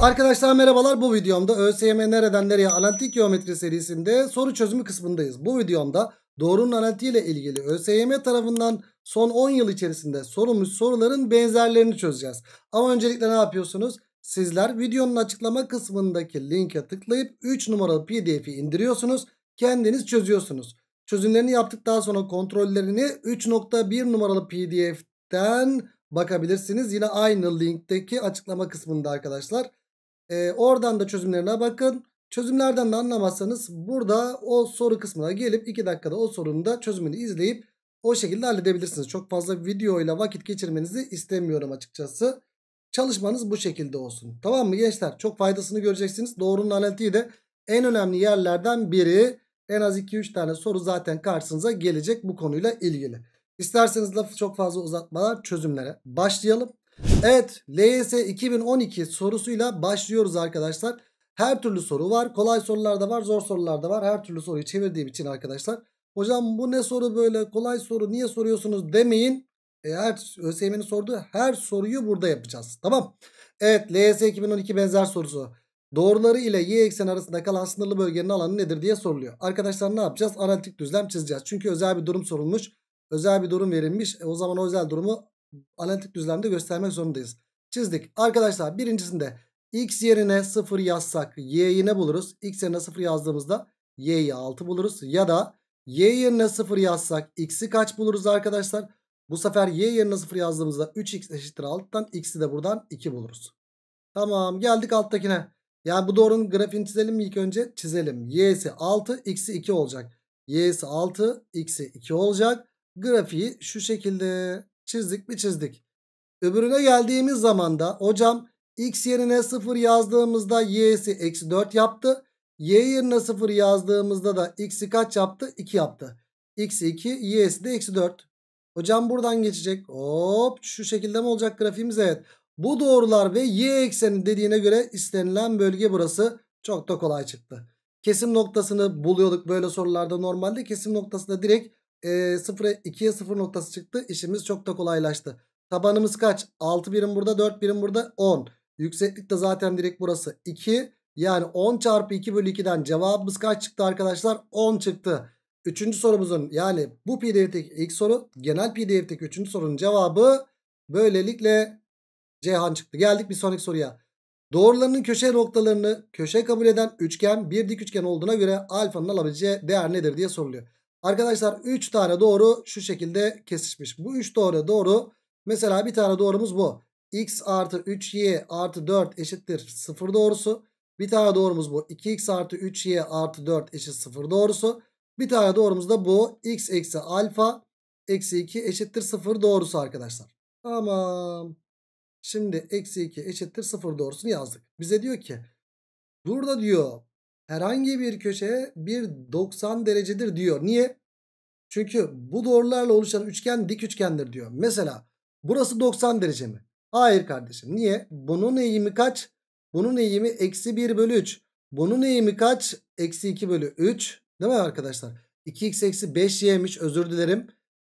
Arkadaşlar merhabalar bu videomda ÖSYM nereden nereye analitik geometri serisinde soru çözümü kısmındayız. Bu videomda doğrunun analitiği ile ilgili ÖSYM tarafından son 10 yıl içerisinde sorulmuş soruların benzerlerini çözeceğiz. Ama öncelikle ne yapıyorsunuz? Sizler videonun açıklama kısmındaki linke tıklayıp 3 numaralı pdf'i indiriyorsunuz. Kendiniz çözüyorsunuz. Çözümlerini yaptıktan sonra kontrollerini 3.1 numaralı pdf'den bakabilirsiniz. Yine aynı linkteki açıklama kısmında arkadaşlar. E, oradan da çözümlerine bakın. Çözümlerden de anlamazsanız burada o soru kısmına gelip 2 dakikada o sorunun da çözümünü izleyip o şekilde halledebilirsiniz. Çok fazla videoyla vakit geçirmenizi istemiyorum açıkçası. Çalışmanız bu şekilde olsun. Tamam mı gençler? Çok faydasını göreceksiniz. Doğrunun analitiği de en önemli yerlerden biri. En az 2-3 tane soru zaten karşınıza gelecek bu konuyla ilgili. İsterseniz lafı çok fazla uzatmadan çözümlere başlayalım. Evet LYS 2012 sorusuyla başlıyoruz arkadaşlar. Her türlü soru var. Kolay sorular da var zor sorular da var. Her türlü soruyu çevirdiğim için arkadaşlar. Hocam bu ne soru böyle kolay soru niye soruyorsunuz demeyin. Eğer ÖSYM'nin sorduğu her soruyu burada yapacağız. Tamam. Evet LYS 2012 benzer sorusu. Doğruları ile y ekseni arasında kalan sınırlı bölgenin alanı nedir diye soruluyor. Arkadaşlar ne yapacağız? Analitik düzlem çizeceğiz. Çünkü özel bir durum sorulmuş. Özel bir durum verilmiş. E, o zaman o özel durumu analitik düzlemde göstermek zorundayız. Çizdik. Arkadaşlar birincisinde x yerine 0 yazsak y'yi ne buluruz? x yerine 0 yazdığımızda y'yi 6 buluruz. Ya da y yerine 0 yazsak x'i kaç buluruz arkadaşlar? Bu sefer y yerine 0 yazdığımızda 3x eşittir 6'dan x'i de buradan 2 buluruz. Tamam geldik alttakine. Yani bu doğrunun grafiğini çizelim mi ilk önce? Çizelim. y'si 6 x'i 2 olacak. y'si 6 x'i 2 olacak. Grafiği şu şekilde Çizdik mi çizdik. Öbürüne geldiğimiz zaman da hocam x yerine 0 yazdığımızda y'si eksi 4 yaptı. Y yerine 0 yazdığımızda da x'i kaç yaptı? 2 yaptı. x 2 y'si de eksi 4. Hocam buradan geçecek. Hop şu şekilde mi olacak grafiğimiz? Evet. Bu doğrular ve y ekseni dediğine göre istenilen bölge burası. Çok da kolay çıktı. Kesim noktasını buluyorduk böyle sorularda normalde. Kesim noktasında direkt e, 2'ye 0 noktası çıktı. İşimiz çok da kolaylaştı. Tabanımız kaç? 6 birim burada 4 birim burada 10. Yükseklik de zaten direkt burası 2. Yani 10 çarpı 2 bölü 2'den cevabımız kaç çıktı arkadaşlar? 10 çıktı. Üçüncü sorumuzun yani bu pdf'teki ilk soru genel pdf'teki üçüncü sorunun cevabı böylelikle Ceyhan çıktı. Geldik bir sonraki soruya. Doğrularının köşe noktalarını köşe kabul eden üçgen bir dik üçgen olduğuna göre alfanın alabileceği değer nedir diye soruluyor. Arkadaşlar 3 tane doğru şu şekilde kesişmiş. Bu 3 doğru doğru. Mesela bir tane doğrumuz bu. x artı 3y artı 4 eşittir 0 doğrusu. Bir tane doğrumuz bu. 2x artı 3y artı 4 eşit 0 doğrusu. Bir tane doğrumuz da bu. x eksi alfa eksi 2 eşittir 0 doğrusu arkadaşlar. Tamam. Şimdi eksi 2 eşittir 0 doğrusunu yazdık. Bize diyor ki burada diyor herhangi bir köşe bir 90 derecedir diyor. Niye? Çünkü bu doğrularla oluşan üçgen dik üçgendir diyor. Mesela burası 90 derece mi? Hayır kardeşim. Niye? Bunun eğimi kaç? Bunun eğimi eksi 1 bölü 3. Bunun eğimi kaç? Eksi 2 bölü 3. Değil mi arkadaşlar? 2x eksi 5y'miş özür dilerim.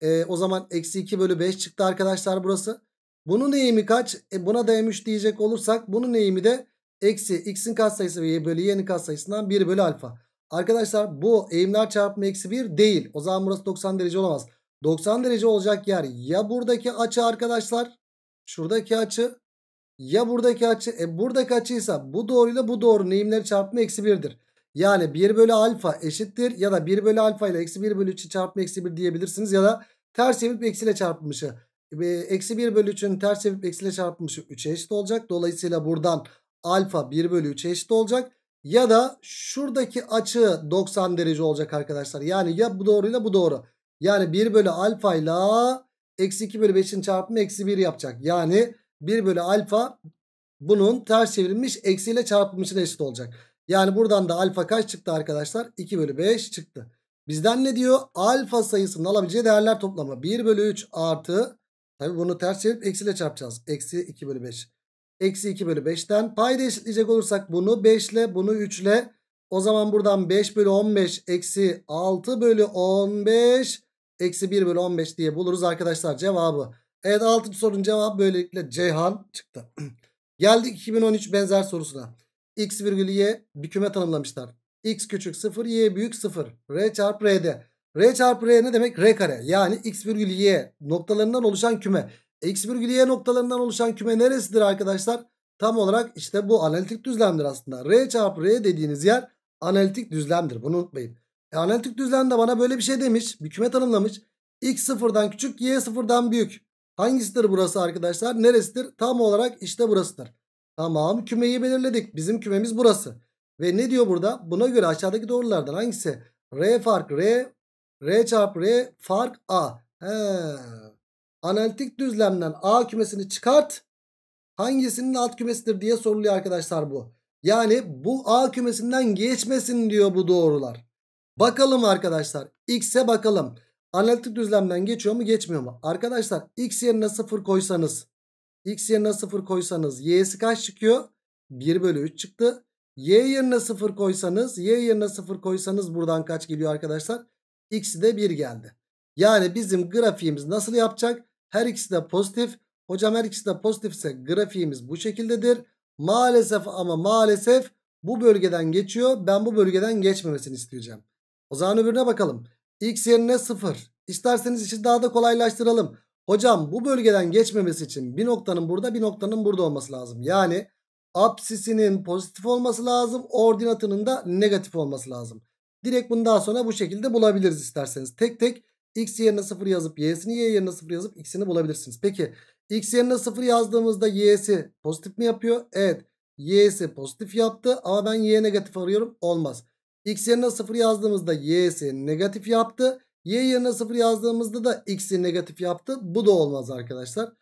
E, o zaman eksi 2 bölü 5 çıktı arkadaşlar burası. Bunun eğimi kaç? E, buna da m3 diyecek olursak bunun eğimi de eksi x'in katsayısı ve y bölü y'nin katsayısından 1 bölü alfa. Arkadaşlar bu eğimler çarpımı eksi 1 değil. O zaman burası 90 derece olamaz. 90 derece olacak yer ya buradaki açı arkadaşlar. Şuradaki açı ya buradaki açı. E buradaki açıysa bu doğruyla bu doğru eğimleri çarpımı eksi 1'dir. Yani 1 bölü alfa eşittir ya da 1 bölü alfa ile eksi 1 bölü 3'ü çarpımı eksi 1 diyebilirsiniz. Ya da ters çevirip eksiyle çarpmışı. E, eksi 1 bölü 3'ün ters çevirip eksiyle çarpmışı 3'e eşit olacak. Dolayısıyla buradan alfa 1 bölü 3 eşit olacak. Ya da şuradaki açı 90 derece olacak arkadaşlar. Yani ya bu doğru ya bu doğru. Yani 1 bölü alfa ile eksi 2 bölü 5'in çarpımı eksi 1 yapacak. Yani 1 bölü alfa bunun ters çevrilmiş eksiyle çarpılmışına eşit olacak. Yani buradan da alfa kaç çıktı arkadaşlar? 2 bölü 5 çıktı. Bizden ne diyor? Alfa sayısının alabileceği değerler toplamı. 1 bölü 3 artı. Tabi bunu ters çevirip eksiyle çarpacağız. Eksi 2 bölü 5. Eksi 2 bölü 5'ten. Payda eşitleyecek olursak bunu 5 ile bunu 3 ile. O zaman buradan 5 bölü 15 eksi 6 bölü 15 eksi 1 bölü 15 diye buluruz arkadaşlar cevabı. Evet 6. sorunun cevabı böylelikle Ceyhan çıktı. Geldik 2013 benzer sorusuna. X virgül Y bir küme tanımlamışlar. X küçük 0 Y büyük 0. R çarpı R'de. R çarpı R ne demek? R kare. Yani X virgül Y noktalarından oluşan küme. X virgül Y noktalarından oluşan küme neresidir arkadaşlar? Tam olarak işte bu analitik düzlemdir aslında. R çarpı R dediğiniz yer analitik düzlemdir. Bunu unutmayın. E, analitik düzlemde bana böyle bir şey demiş. Bir küme tanımlamış. X sıfırdan küçük, Y sıfırdan büyük. Hangisidir burası arkadaşlar? Neresidir? Tam olarak işte burasıdır. Tamam kümeyi belirledik. Bizim kümemiz burası. Ve ne diyor burada? Buna göre aşağıdaki doğrulardan hangisi? R fark R, R çarpı R fark A. He. Analitik düzlemden A kümesini çıkart. Hangisinin alt kümesidir diye soruluyor arkadaşlar bu. Yani bu A kümesinden geçmesin diyor bu doğrular. Bakalım arkadaşlar. X'e bakalım. Analitik düzlemden geçiyor mu geçmiyor mu? Arkadaşlar X yerine 0 koysanız. X yerine 0 koysanız Y'si kaç çıkıyor? 1 bölü 3 çıktı. Y yerine 0 koysanız Y yerine 0 koysanız buradan kaç geliyor arkadaşlar? X'i de 1 geldi. Yani bizim grafiğimiz nasıl yapacak? Her ikisi de pozitif. Hocam her ikisi de pozitifse grafiğimiz bu şekildedir. Maalesef ama maalesef bu bölgeden geçiyor. Ben bu bölgeden geçmemesini isteyeceğim. O zaman öbürüne bakalım. X yerine 0. İsterseniz işi daha da kolaylaştıralım. Hocam bu bölgeden geçmemesi için bir noktanın burada bir noktanın burada olması lazım. Yani apsisinin pozitif olması lazım. Ordinatının da negatif olması lazım. Direkt bundan sonra bu şekilde bulabiliriz isterseniz. Tek tek X yerine 0 yazıp y'sini y yerine 0 yazıp x'ini bulabilirsiniz. Peki x yerine 0 yazdığımızda y'si pozitif mi yapıyor? Evet. Y'si pozitif yaptı ama ben y negatif arıyorum. Olmaz. X yerine 0 yazdığımızda y'si negatif yaptı. Y yerine 0 yazdığımızda da x'i negatif yaptı. Bu da olmaz arkadaşlar.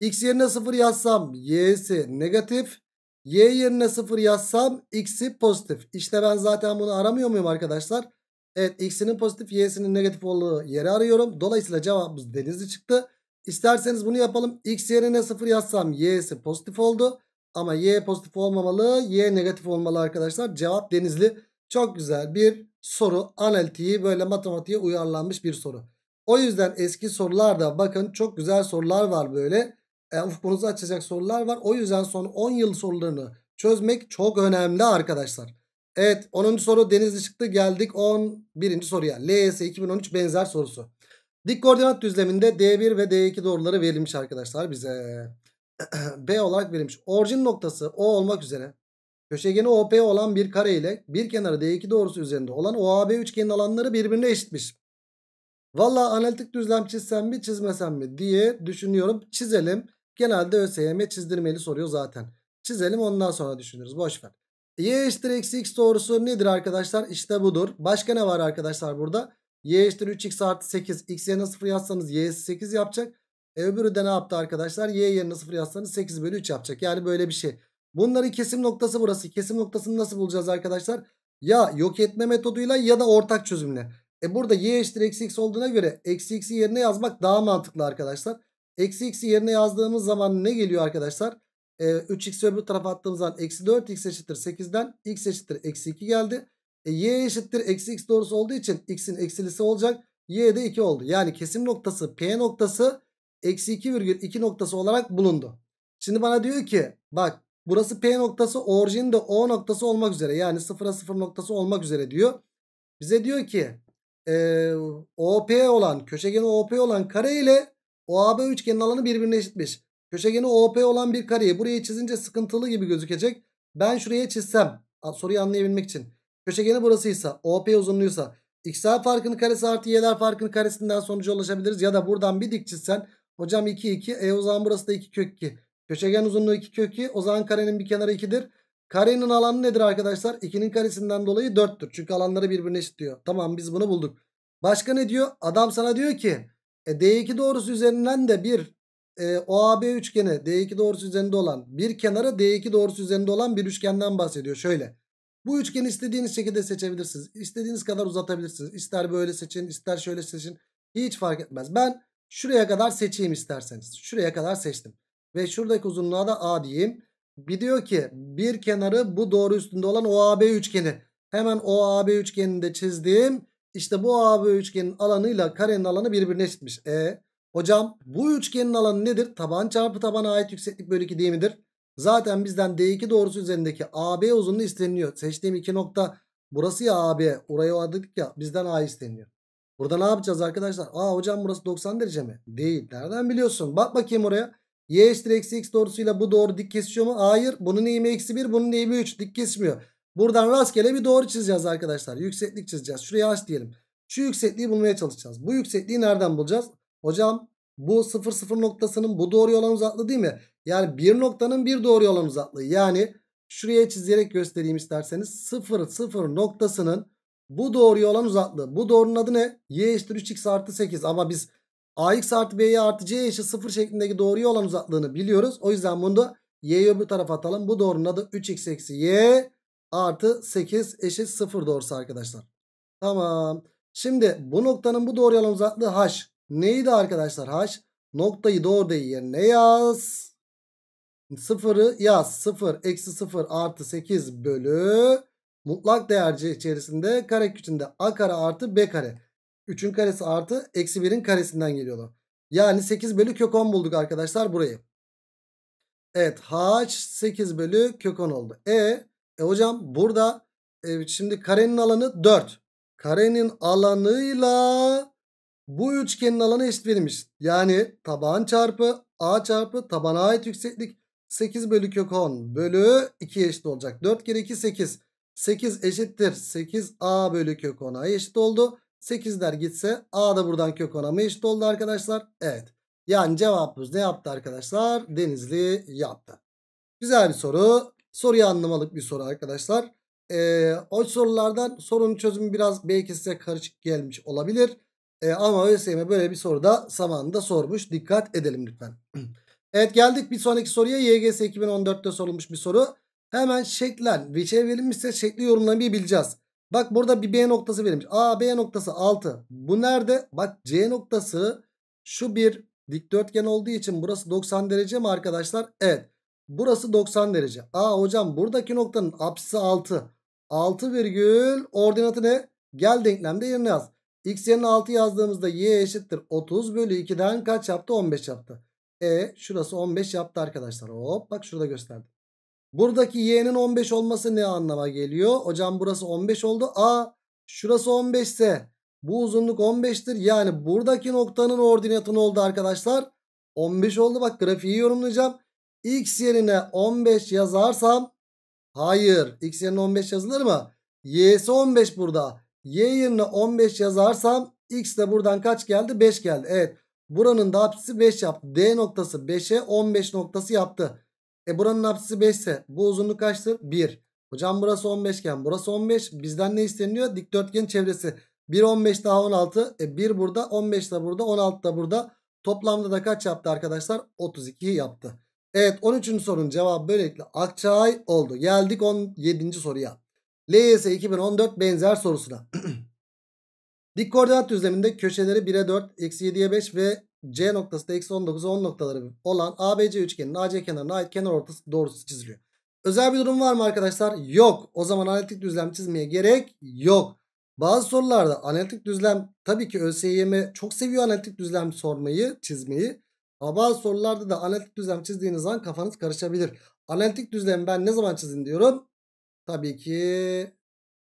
X yerine 0 yazsam y'si negatif. Y yerine 0 yazsam x'i pozitif. İşte ben zaten bunu aramıyor muyum arkadaşlar? Evet x'inin pozitif y'sinin negatif olduğu yeri arıyorum. Dolayısıyla cevabımız denizli çıktı. İsterseniz bunu yapalım. X yerine 0 yazsam y'si pozitif oldu. Ama y pozitif olmamalı. Y negatif olmalı arkadaşlar. Cevap denizli. Çok güzel bir soru. Analitiği böyle matematiğe uyarlanmış bir soru. O yüzden eski sorularda bakın çok güzel sorular var böyle. E, ufkunuzu açacak sorular var. O yüzden son 10 yıl sorularını çözmek çok önemli arkadaşlar. Evet 10. soru Denizli çıktı geldik 11. soruya. LS 2013 benzer sorusu. Dik koordinat düzleminde D1 ve D2 doğruları verilmiş arkadaşlar bize. B olarak verilmiş. Orijin noktası O olmak üzere köşegeni OP olan bir kare ile bir kenarı D2 doğrusu üzerinde olan OAB üçgenin alanları birbirine eşitmiş. Valla analitik düzlem çizsem mi çizmesem mi diye düşünüyorum. Çizelim. Genelde ÖSYM çizdirmeli soruyor zaten. Çizelim ondan sonra düşünürüz. Boş ver. Y eşittir eksi x doğrusu nedir arkadaşlar? İşte budur. Başka ne var arkadaşlar burada? Y eşittir 3x artı 8. X yerine 0 yazsanız Y 8 yapacak. E öbürü de ne yaptı arkadaşlar? Y yerine 0 yazsanız 8 bölü 3 yapacak. Yani böyle bir şey. Bunların kesim noktası burası. Kesim noktasını nasıl bulacağız arkadaşlar? Ya yok etme metoduyla ya da ortak çözümle. E burada y eşittir eksi x olduğuna göre eksi x'i yerine yazmak daha mantıklı arkadaşlar. Eksi x'i yerine yazdığımız zaman ne geliyor arkadaşlar? e, 3x öbür tarafa attığımız zaman eksi 4x eşittir 8'den x eşittir eksi 2 geldi. E, y eşittir eksi x doğrusu olduğu için x'in eksilisi olacak. Y de 2 oldu. Yani kesim noktası P noktası eksi 2 virgül 2 noktası olarak bulundu. Şimdi bana diyor ki bak burası P noktası orijinde O noktası olmak üzere yani sıfıra sıfır noktası olmak üzere diyor. Bize diyor ki e, OP olan köşegeni OP olan kare ile OAB üçgenin alanı birbirine eşitmiş. Köşegeni OP olan bir kareyi buraya çizince sıkıntılı gibi gözükecek. Ben şuraya çizsem soruyu anlayabilmek için. Köşegeni burasıysa OP uzunluğuysa XA farkının karesi artı Y'ler farkının karesinden sonucu ulaşabiliriz. Ya da buradan bir dik çizsen hocam 2 2 e o zaman burası da 2 kök 2. Köşegen uzunluğu 2 kök 2 o zaman karenin bir kenarı 2'dir. Karenin alanı nedir arkadaşlar? 2'nin karesinden dolayı 4'tür. Çünkü alanları birbirine eşitliyor. Tamam biz bunu bulduk. Başka ne diyor? Adam sana diyor ki e, D2 doğrusu üzerinden de bir e, ee, OAB üçgeni D2 doğrusu üzerinde olan bir kenarı D2 doğrusu üzerinde olan bir üçgenden bahsediyor. Şöyle bu üçgeni istediğiniz şekilde seçebilirsiniz. İstediğiniz kadar uzatabilirsiniz. İster böyle seçin ister şöyle seçin. Hiç fark etmez. Ben şuraya kadar seçeyim isterseniz. Şuraya kadar seçtim. Ve şuradaki uzunluğa da A diyeyim. Bir diyor ki bir kenarı bu doğru üstünde olan OAB üçgeni. Hemen OAB üçgenini de çizdim. İşte bu OAB üçgenin alanıyla karenin alanı birbirine eşitmiş. E Hocam bu üçgenin alanı nedir? Taban çarpı tabana ait yükseklik bölü 2 değil midir? Zaten bizden D2 doğrusu üzerindeki AB uzunluğu isteniliyor. Seçtiğim iki nokta burası ya AB. Orayı o ya bizden A isteniyor. Burada ne yapacağız arkadaşlar? Aa hocam burası 90 derece mi? Değil. Nereden biliyorsun? Bak bakayım oraya. Y eşittir eksi x doğrusuyla bu doğru dik kesişiyor mu? Hayır. Bunun eğimi eksi 1 bunun eğimi 3 dik kesmiyor. Buradan rastgele bir doğru çizeceğiz arkadaşlar. Yükseklik çizeceğiz. Şuraya h diyelim. Şu yüksekliği bulmaya çalışacağız. Bu yüksekliği nereden bulacağız? Hocam bu 0 0 noktasının bu doğru olan uzaklığı değil mi? Yani bir noktanın bir doğru olan uzaklığı. Yani şuraya çizerek göstereyim isterseniz 0 0 noktasının bu doğru olan uzaklığı. Bu doğrunun adı ne? Y eşittir 3x artı 8 ama biz ax artı b'ye artı c eşit 0 şeklindeki doğru olan uzaklığını biliyoruz. O yüzden bunu da y'yi öbür tarafa atalım. Bu doğrunun adı 3x eksi y artı 8 eşit 0 doğrusu arkadaşlar. Tamam. Şimdi bu noktanın bu doğru olan uzaklığı h. Neydi arkadaşlar h? Noktayı doğru değil yerine yaz. Sıfırı yaz. Sıfır eksi sıfır artı sekiz bölü. Mutlak değer içerisinde kare küçüğünde a kare artı b kare. 3'ün karesi artı eksi 1'in karesinden geliyordu. Yani 8 bölü kök 10 bulduk arkadaşlar burayı. Evet h 8 bölü kök 10 oldu. E, e hocam burada e, şimdi karenin alanı 4. Karenin alanıyla bu üçgenin alanı eşit verilmiş. Yani taban çarpı A çarpı tabana ait yükseklik 8 bölü kök 10 bölü 2 eşit olacak. 4 kere 2 8. 8 eşittir. 8A bölü kök 10'a eşit oldu. 8'ler gitse A da buradan kök 10'a mı eşit oldu arkadaşlar? Evet. Yani cevabımız ne yaptı arkadaşlar? Denizli yaptı. Güzel bir soru. Soruyu anlamalık bir soru arkadaşlar. Ee, o sorulardan sorunun çözümü biraz belki size karışık gelmiş olabilir. E, ama ÖSYM böyle bir soru da zamanında sormuş. Dikkat edelim lütfen. evet geldik bir sonraki soruya. YGS 2014'te sorulmuş bir soru. Hemen şeklen bir şey verilmişse şekli yorumlamayı bileceğiz. Bak burada bir B noktası verilmiş. A B noktası 6. Bu nerede? Bak C noktası şu bir dikdörtgen olduğu için burası 90 derece mi arkadaşlar? Evet. Burası 90 derece. Aa hocam buradaki noktanın apsisi 6. 6 virgül ordinatı ne? Gel denklemde yerine yaz. X yerine 6 yazdığımızda y eşittir 30 bölü 2'den kaç yaptı? 15 yaptı. E şurası 15 yaptı arkadaşlar. Hop bak şurada gösterdim. Buradaki y'nin 15 olması ne anlama geliyor? Hocam burası 15 oldu. A şurası 15 ise bu uzunluk 15'tir. Yani buradaki noktanın ordinatı ne oldu arkadaşlar? 15 oldu. Bak grafiği yorumlayacağım. X yerine 15 yazarsam hayır. X yerine 15 yazılır mı? Y'si 15 burada. Y yerine 15 yazarsam x de buradan kaç geldi? 5 geldi. Evet. Buranın da apsisi 5 yaptı. D noktası 5'e 15 noktası yaptı. E buranın apsisi 5 ise bu uzunluk kaçtır? 1. Hocam burası 15 iken burası 15. Bizden ne isteniyor? Dikdörtgen çevresi. 1 15 daha 16. E 1 burada 15 de burada 16 da burada. Toplamda da kaç yaptı arkadaşlar? 32 yaptı. Evet 13. sorunun cevabı böylelikle Akçay oldu. Geldik 17. soruya. LYS 2014 e benzer sorusuna. Dik koordinat düzleminde köşeleri 1'e 4, eksi 7'ye 5 ve C noktası da eksi 19'a 10 noktaları olan ABC üçgenin AC kenarına ait kenar ortası doğrusu çiziliyor. Özel bir durum var mı arkadaşlar? Yok. O zaman analitik düzlem çizmeye gerek yok. Bazı sorularda analitik düzlem tabii ki ÖSYM'e çok seviyor analitik düzlem sormayı, çizmeyi. Ama bazı sorularda da analitik düzlem çizdiğiniz zaman kafanız karışabilir. Analitik düzlemi ben ne zaman çizin diyorum? Tabii ki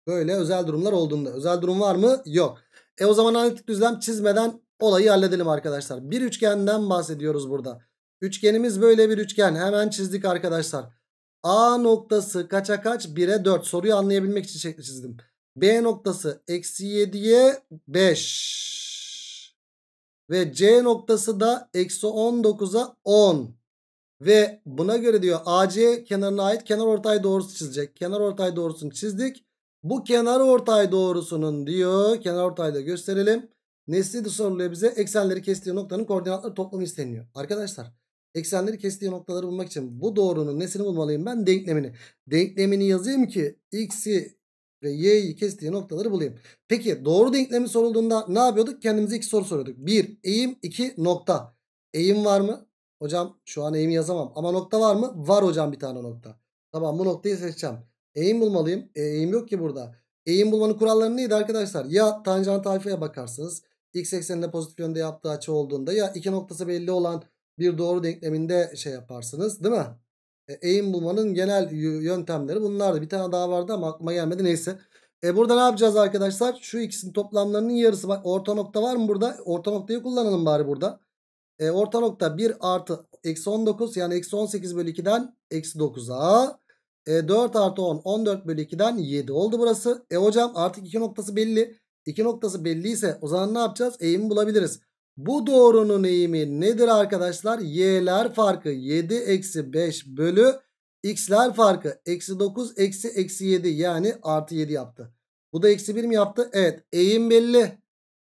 böyle özel durumlar olduğunda. Özel durum var mı? Yok. E o zaman analitik düzlem çizmeden olayı halledelim arkadaşlar. Bir üçgenden bahsediyoruz burada. Üçgenimiz böyle bir üçgen. Hemen çizdik arkadaşlar. A noktası kaça kaç? 1'e 4. Soruyu anlayabilmek için çizdim. B noktası eksi 7'ye 5. Ve C noktası da eksi 19'a 10. Ve buna göre diyor AC kenarına ait kenar ortay doğrusu çizecek. Kenar ortay doğrusunu çizdik. Bu kenar ortay doğrusunun diyor kenar ortayı da gösterelim. Nesli de soruluyor bize eksenleri kestiği noktanın koordinatları toplamı isteniyor. Arkadaşlar eksenleri kestiği noktaları bulmak için bu doğrunun nesini bulmalıyım ben denklemini. Denklemini yazayım ki x'i ve y'yi kestiği noktaları bulayım. Peki doğru denklemi sorulduğunda ne yapıyorduk? Kendimize iki soru soruyorduk. Bir eğim iki nokta. Eğim var mı? Hocam şu an eğim yazamam. Ama nokta var mı? Var hocam bir tane nokta. Tamam bu noktayı seçeceğim. Eğim bulmalıyım. E, eğim yok ki burada. Eğim bulmanın kuralları neydi arkadaşlar? Ya tanjant alfaya bakarsınız. X eksenine pozitif yönde yaptığı açı olduğunda ya iki noktası belli olan bir doğru denkleminde şey yaparsınız değil mi? E, eğim bulmanın genel yöntemleri bunlardı. Bir tane daha vardı ama aklıma gelmedi neyse. E burada ne yapacağız arkadaşlar? Şu ikisinin toplamlarının yarısı. Bak orta nokta var mı burada? Orta noktayı kullanalım bari burada e, orta nokta 1 artı eksi 19 yani eksi 18 bölü 2'den eksi 9'a. E, 4 artı 10 14 bölü 2'den 7 oldu burası. E hocam artık 2 noktası belli. 2 noktası belliyse o zaman ne yapacağız? Eğimi bulabiliriz. Bu doğrunun eğimi nedir arkadaşlar? Y'ler farkı 7 eksi 5 bölü x'ler farkı eksi 9 eksi eksi 7 yani artı 7 yaptı. Bu da eksi 1 mi yaptı? Evet eğim belli.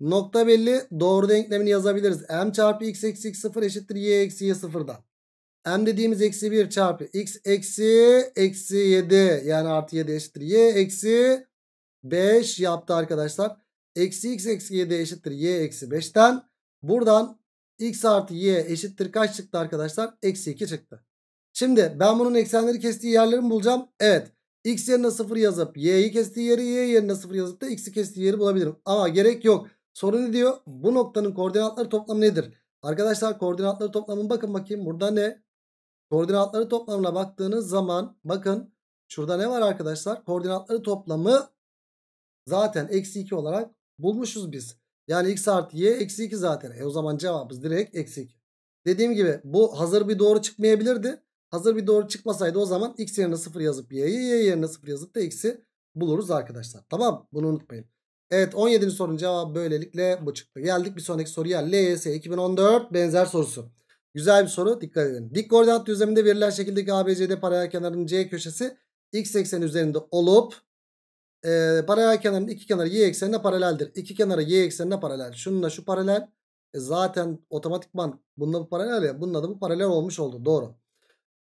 Nokta belli. Doğru denklemini yazabiliriz. M çarpı x eksi x sıfır eşittir y eksi y 0'dan. M dediğimiz eksi 1 çarpı x eksi eksi 7 yani artı 7 eşittir y eksi 5 yaptı arkadaşlar. Eksi x eksi 7 eşittir y eksi 5'ten. Buradan x artı y eşittir kaç çıktı arkadaşlar? Eksi 2 çıktı. Şimdi ben bunun eksenleri kestiği yerleri mi bulacağım? Evet. X yerine 0 yazıp y'yi kestiği yeri y yerine 0 yazıp da x'i kestiği yeri bulabilirim. Ama gerek yok. Soru ne diyor? Bu noktanın koordinatları toplamı nedir? Arkadaşlar koordinatları toplamına bakın bakayım. Burada ne? Koordinatları toplamına baktığınız zaman bakın şurada ne var arkadaşlar? Koordinatları toplamı zaten eksi 2 olarak bulmuşuz biz. Yani x artı y eksi 2 zaten. E o zaman cevabımız direkt eksi 2. Dediğim gibi bu hazır bir doğru çıkmayabilirdi. Hazır bir doğru çıkmasaydı o zaman x yerine 0 yazıp y'yi y yerine 0 yazıp da x'i buluruz arkadaşlar. Tamam bunu unutmayın. Evet 17. sorunun cevabı böylelikle bu çıktı. Geldik bir sonraki soruya. LYS 2014 benzer sorusu. Güzel bir soru dikkat edin. Dik koordinat düzleminde verilen şekildeki ABCD paralel kenarının C köşesi x ekseni üzerinde olup e, paralel kenarın iki kenarı y eksenine paraleldir. İki kenarı y eksenine paralel. Şununla şu paralel e, zaten otomatikman bununla bu paralel ya bununla da bu paralel olmuş oldu. Doğru.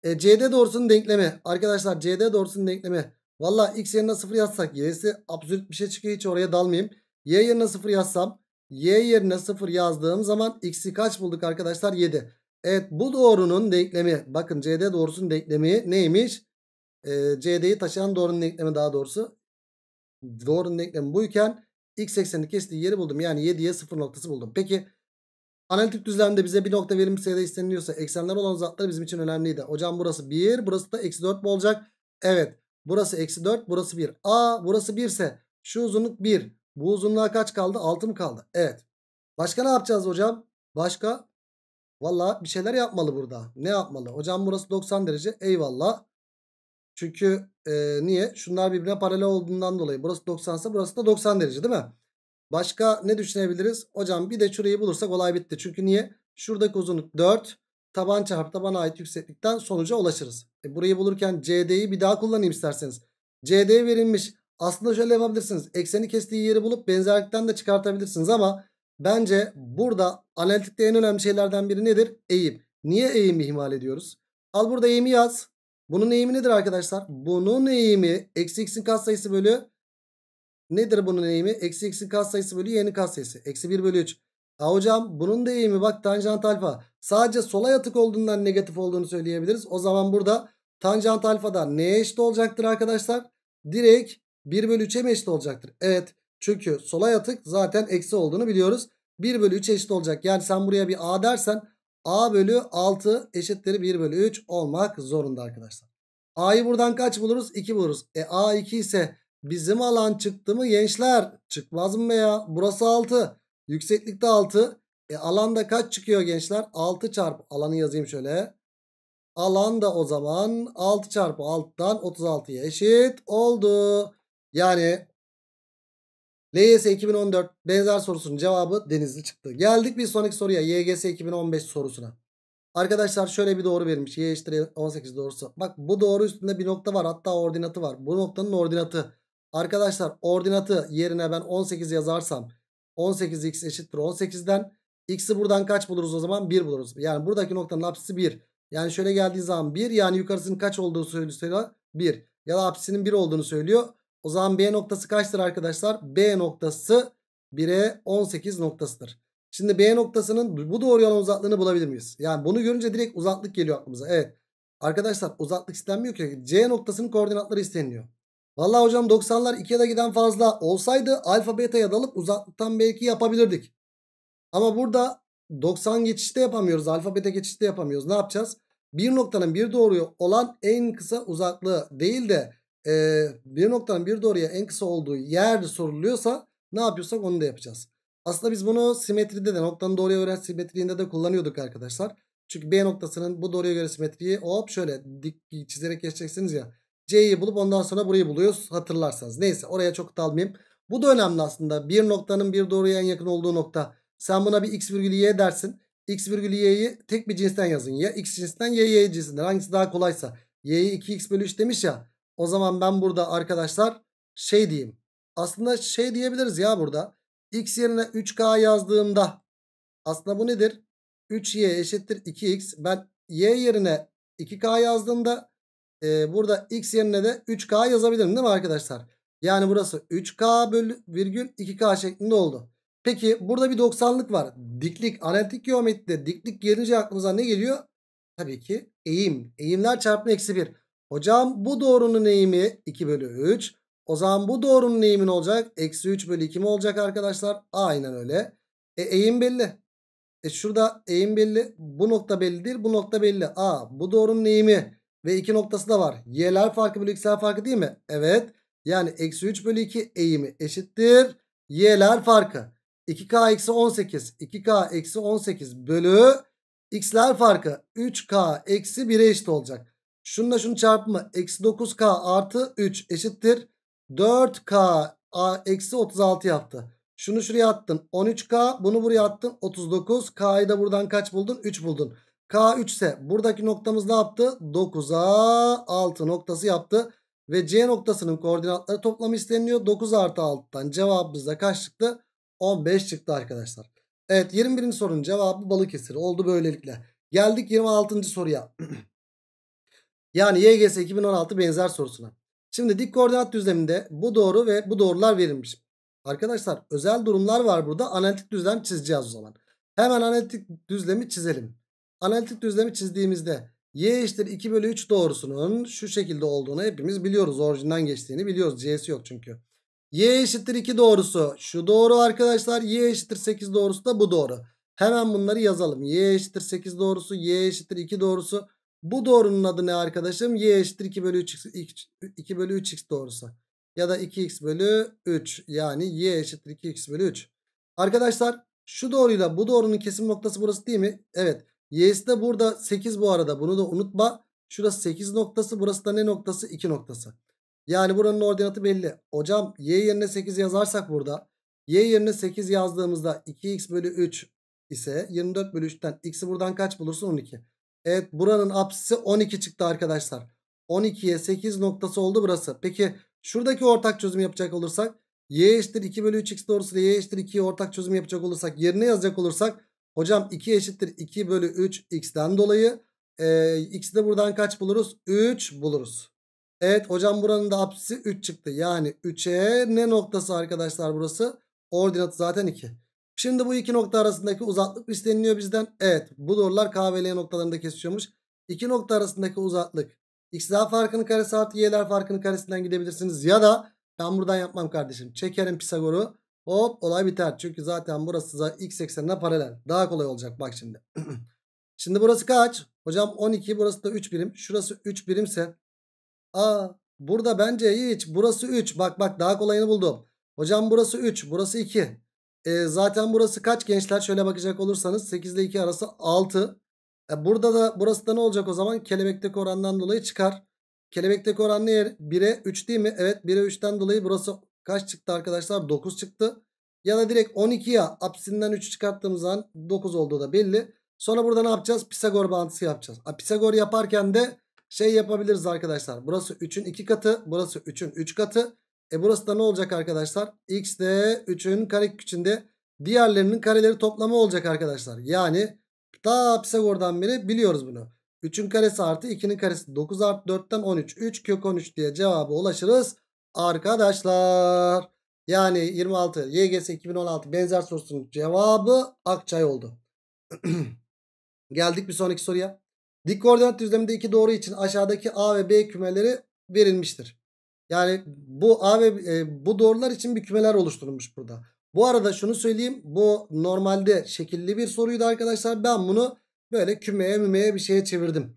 E, CD doğrusunun denklemi arkadaşlar CD doğrusunun denklemi Valla x yerine 0 yazsak y'si absürt bir şey çıkıyor. Hiç oraya dalmayayım. Y yerine 0 yazsam y yerine 0 yazdığım zaman x'i kaç bulduk arkadaşlar? 7. Evet bu doğrunun denklemi. Bakın cd doğrusunun denklemi neymiş? Ee, cd'yi taşıyan doğrunun denklemi daha doğrusu. Doğrunun denklemi buyken x eksenini kestiği yeri buldum. Yani 7'ye 0 noktası buldum. Peki analitik düzlemde bize bir nokta verilmişse de isteniliyorsa eksenler olan uzakları bizim için önemliydi. Hocam burası 1 burası da eksi 4 mi olacak? Evet. Burası eksi 4 burası 1. A burası 1 ise şu uzunluk 1. Bu uzunluğa kaç kaldı? 6 mı kaldı? Evet. Başka ne yapacağız hocam? Başka? Valla bir şeyler yapmalı burada. Ne yapmalı? Hocam burası 90 derece. Eyvallah. Çünkü e, niye? Şunlar birbirine paralel olduğundan dolayı. Burası 90 ise burası da 90 derece değil mi? Başka ne düşünebiliriz? Hocam bir de şurayı bulursak olay bitti. Çünkü niye? Şuradaki uzunluk 4 taban çarpı tabana ait yükseklikten sonuca ulaşırız. E burayı bulurken CD'yi bir daha kullanayım isterseniz. CD verilmiş. Aslında şöyle yapabilirsiniz. Ekseni kestiği yeri bulup benzerlikten de çıkartabilirsiniz ama bence burada analitikte en önemli şeylerden biri nedir? Eğim. Niye eğimi ihmal ediyoruz? Al burada eğimi yaz. Bunun eğimi nedir arkadaşlar? Bunun eğimi eksi x'in katsayısı bölü nedir bunun eğimi? Eksi x'in katsayısı bölü y'nin katsayısı. Eksi 1 bölü 3. Ha hocam bunun da iyi mi? Bak tanjant alfa sadece sola yatık olduğundan negatif olduğunu söyleyebiliriz. O zaman burada tanjant alfada neye eşit olacaktır arkadaşlar? Direkt 1 bölü 3'e mi eşit olacaktır? Evet çünkü sola yatık zaten eksi olduğunu biliyoruz. 1 bölü 3 eşit olacak. Yani sen buraya bir a dersen a bölü 6 eşittir 1 bölü 3 olmak zorunda arkadaşlar. a'yı buradan kaç buluruz? 2 buluruz. E a 2 ise bizim alan çıktı mı gençler? Çıkmaz mı ya? Burası 6. Yükseklikte 6. E alanda kaç çıkıyor gençler? 6 çarpı alanı yazayım şöyle. Alan da o zaman 6 çarpı 6'dan 36'ya eşit oldu. Yani LYS 2014 benzer sorusunun cevabı Denizli çıktı. Geldik bir sonraki soruya YGS 2015 sorusuna. Arkadaşlar şöyle bir doğru verilmiş. Y eşittir 18 doğrusu. Bak bu doğru üstünde bir nokta var. Hatta ordinatı var. Bu noktanın ordinatı. Arkadaşlar ordinatı yerine ben 18 yazarsam 18x eşittir 18'den. X'i buradan kaç buluruz o zaman? 1 buluruz. Yani buradaki noktanın apsisi 1. Yani şöyle geldiği zaman 1 yani yukarısının kaç olduğu söylüyorsa 1. Ya da apsisinin 1 olduğunu söylüyor. O zaman B noktası kaçtır arkadaşlar? B noktası 1'e 18 noktasıdır. Şimdi B noktasının bu doğru olan uzaklığını bulabilir miyiz? Yani bunu görünce direkt uzaklık geliyor aklımıza. Evet. Arkadaşlar uzaklık istenmiyor ki. C noktasının koordinatları isteniliyor. Valla hocam 90'lar 2'ye de giden fazla olsaydı alfa beta'ya dalıp uzaklıktan belki yapabilirdik. Ama burada 90 geçişte yapamıyoruz. Alfa beta geçişte yapamıyoruz. Ne yapacağız? Bir noktanın bir doğruya olan en kısa uzaklığı değil de e, bir noktanın bir doğruya en kısa olduğu yer soruluyorsa ne yapıyorsak onu da yapacağız. Aslında biz bunu simetride de noktanın doğruya göre simetriğinde de kullanıyorduk arkadaşlar. Çünkü B noktasının bu doğruya göre simetriği hop şöyle dik çizerek geçeceksiniz ya. C'yi bulup ondan sonra burayı buluyoruz hatırlarsanız. Neyse oraya çok dalmayayım. Bu da önemli aslında. Bir noktanın bir doğruya en yakın olduğu nokta. Sen buna bir x virgül y dersin. x virgül y'yi tek bir cinsten yazın. Ya x cinsinden ya y cinsinden. Hangisi daha kolaysa. y'yi 2x bölü 3 demiş ya. O zaman ben burada arkadaşlar şey diyeyim. Aslında şey diyebiliriz ya burada. x yerine 3k yazdığımda aslında bu nedir? 3y eşittir 2x. Ben y yerine 2k yazdığımda e, burada x yerine de 3k yazabilirim değil mi arkadaşlar? Yani burası 3k bölü virgül 2k şeklinde oldu. Peki burada bir 90'lık var. Diklik analitik geometride diklik gelince aklımıza ne geliyor? Tabii ki eğim. Eğimler çarpımı eksi 1. Hocam bu doğrunun eğimi 2 bölü 3. O zaman bu doğrunun eğimi ne olacak? Eksi 3 bölü 2 mi olacak arkadaşlar? Aynen öyle. E, eğim belli. E şurada eğim belli. Bu nokta bellidir Bu nokta belli. A bu doğrunun eğimi ve iki noktası da var. Y'ler farkı bölü x'ler farkı değil mi? Evet. Yani eksi 3 bölü 2 eğimi eşittir. Y'ler farkı. 2K eksi 18. 2K eksi 18 bölü x'ler farkı. 3K eksi 1'e eşit olacak. Şununla şunu çarpımı. Eksi 9K artı 3 eşittir. 4K eksi 36 yaptı. Şunu şuraya attın 13K. Bunu buraya attın 39. K'yı da buradan kaç buldun? 3 buldun. K3 ise buradaki noktamız ne yaptı? 9'a 6 noktası yaptı. Ve C noktasının koordinatları toplamı isteniliyor. 9 artı 6'dan cevabımız da kaç çıktı? 15 çıktı arkadaşlar. Evet 21. sorunun cevabı Balıkesir oldu böylelikle. Geldik 26. soruya. yani YGS 2016 benzer sorusuna. Şimdi dik koordinat düzleminde bu doğru ve bu doğrular verilmiş. Arkadaşlar özel durumlar var burada. Analitik düzlem çizeceğiz o zaman. Hemen analitik düzlemi çizelim. Analitik düzlemi çizdiğimizde y eşittir 2 bölü 3 doğrusunun şu şekilde olduğunu hepimiz biliyoruz. Orijinden geçtiğini biliyoruz. c'si yok çünkü. y eşittir 2 doğrusu şu doğru arkadaşlar. y eşittir 8 doğrusu da bu doğru. Hemen bunları yazalım. y eşittir 8 doğrusu, y eşittir 2 doğrusu. Bu doğrunun adı ne arkadaşım? y eşittir 2 bölü 3x, 2 bölü 3x doğrusu. Ya da 2x bölü 3. Yani y eşittir 2x bölü 3. Arkadaşlar şu doğruyla bu doğrunun kesim noktası burası değil mi? Evet. Y'si de burada 8 bu arada. Bunu da unutma. Şurası 8 noktası. Burası da ne noktası? 2 noktası. Yani buranın ordinatı belli. Hocam y yerine 8 yazarsak burada. Y yerine 8 yazdığımızda 2x bölü 3 ise 24 bölü 3'ten x'i buradan kaç bulursun? 12. Evet buranın apsisi 12 çıktı arkadaşlar. 12'ye 8 noktası oldu burası. Peki şuradaki ortak çözüm yapacak olursak. Y eşittir 2 bölü 3x doğrusu y eşittir 2'ye ortak çözüm yapacak olursak yerine yazacak olursak Hocam 2 eşittir 2 bölü 3 x'den dolayı e, x'i de buradan kaç buluruz? 3 buluruz. Evet hocam buranın da apsisi 3 çıktı. Yani 3'e ne noktası arkadaşlar burası? Ordinatı zaten 2. Şimdi bu iki nokta arasındaki uzaklık isteniliyor bizden. Evet bu doğrular K ve L noktalarında kesişiyormuş. İki nokta arasındaki uzaklık. X'ler farkının karesi artı Y'ler farkının karesinden gidebilirsiniz. Ya da ben buradan yapmam kardeşim. Çekerim Pisagor'u. Hop olay biter. Çünkü zaten burası da x eksenine paralel. Daha kolay olacak bak şimdi. şimdi burası kaç? Hocam 12 burası da 3 birim. Şurası 3 birimse. Aa burada bence hiç burası 3. Bak bak daha kolayını buldum. Hocam burası 3 burası 2. E, zaten burası kaç gençler? Şöyle bakacak olursanız 8 ile 2 arası 6. E, burada da burası da ne olacak o zaman? Kelebekteki orandan dolayı çıkar. Kelebekteki oran ne? 1'e 3 değil mi? Evet 1'e 3'ten dolayı burası kaç çıktı arkadaşlar? 9 çıktı. Ya da direkt 12 ya apsinden 3 çıkarttığımız zaman 9 olduğu da belli. Sonra burada ne yapacağız? Pisagor bağıntısı yapacağız. A, Pisagor yaparken de şey yapabiliriz arkadaşlar. Burası 3'ün 2 katı. Burası 3'ün 3 katı. E burası da ne olacak arkadaşlar? X de 3'ün kare içinde diğerlerinin kareleri toplamı olacak arkadaşlar. Yani daha Pisagor'dan beri biliyoruz bunu. 3'ün karesi artı 2'nin karesi 9 artı 4'ten 13. 3 kök 13 diye cevaba ulaşırız arkadaşlar. Yani 26 YGS 2016 benzer sorusunun cevabı Akçay oldu. Geldik bir sonraki soruya. Dik koordinat düzleminde iki doğru için aşağıdaki A ve B kümeleri verilmiştir. Yani bu A ve e, bu doğrular için bir kümeler oluşturulmuş burada. Bu arada şunu söyleyeyim. Bu normalde şekilli bir soruydu arkadaşlar. Ben bunu böyle kümeye mümeye bir şeye çevirdim.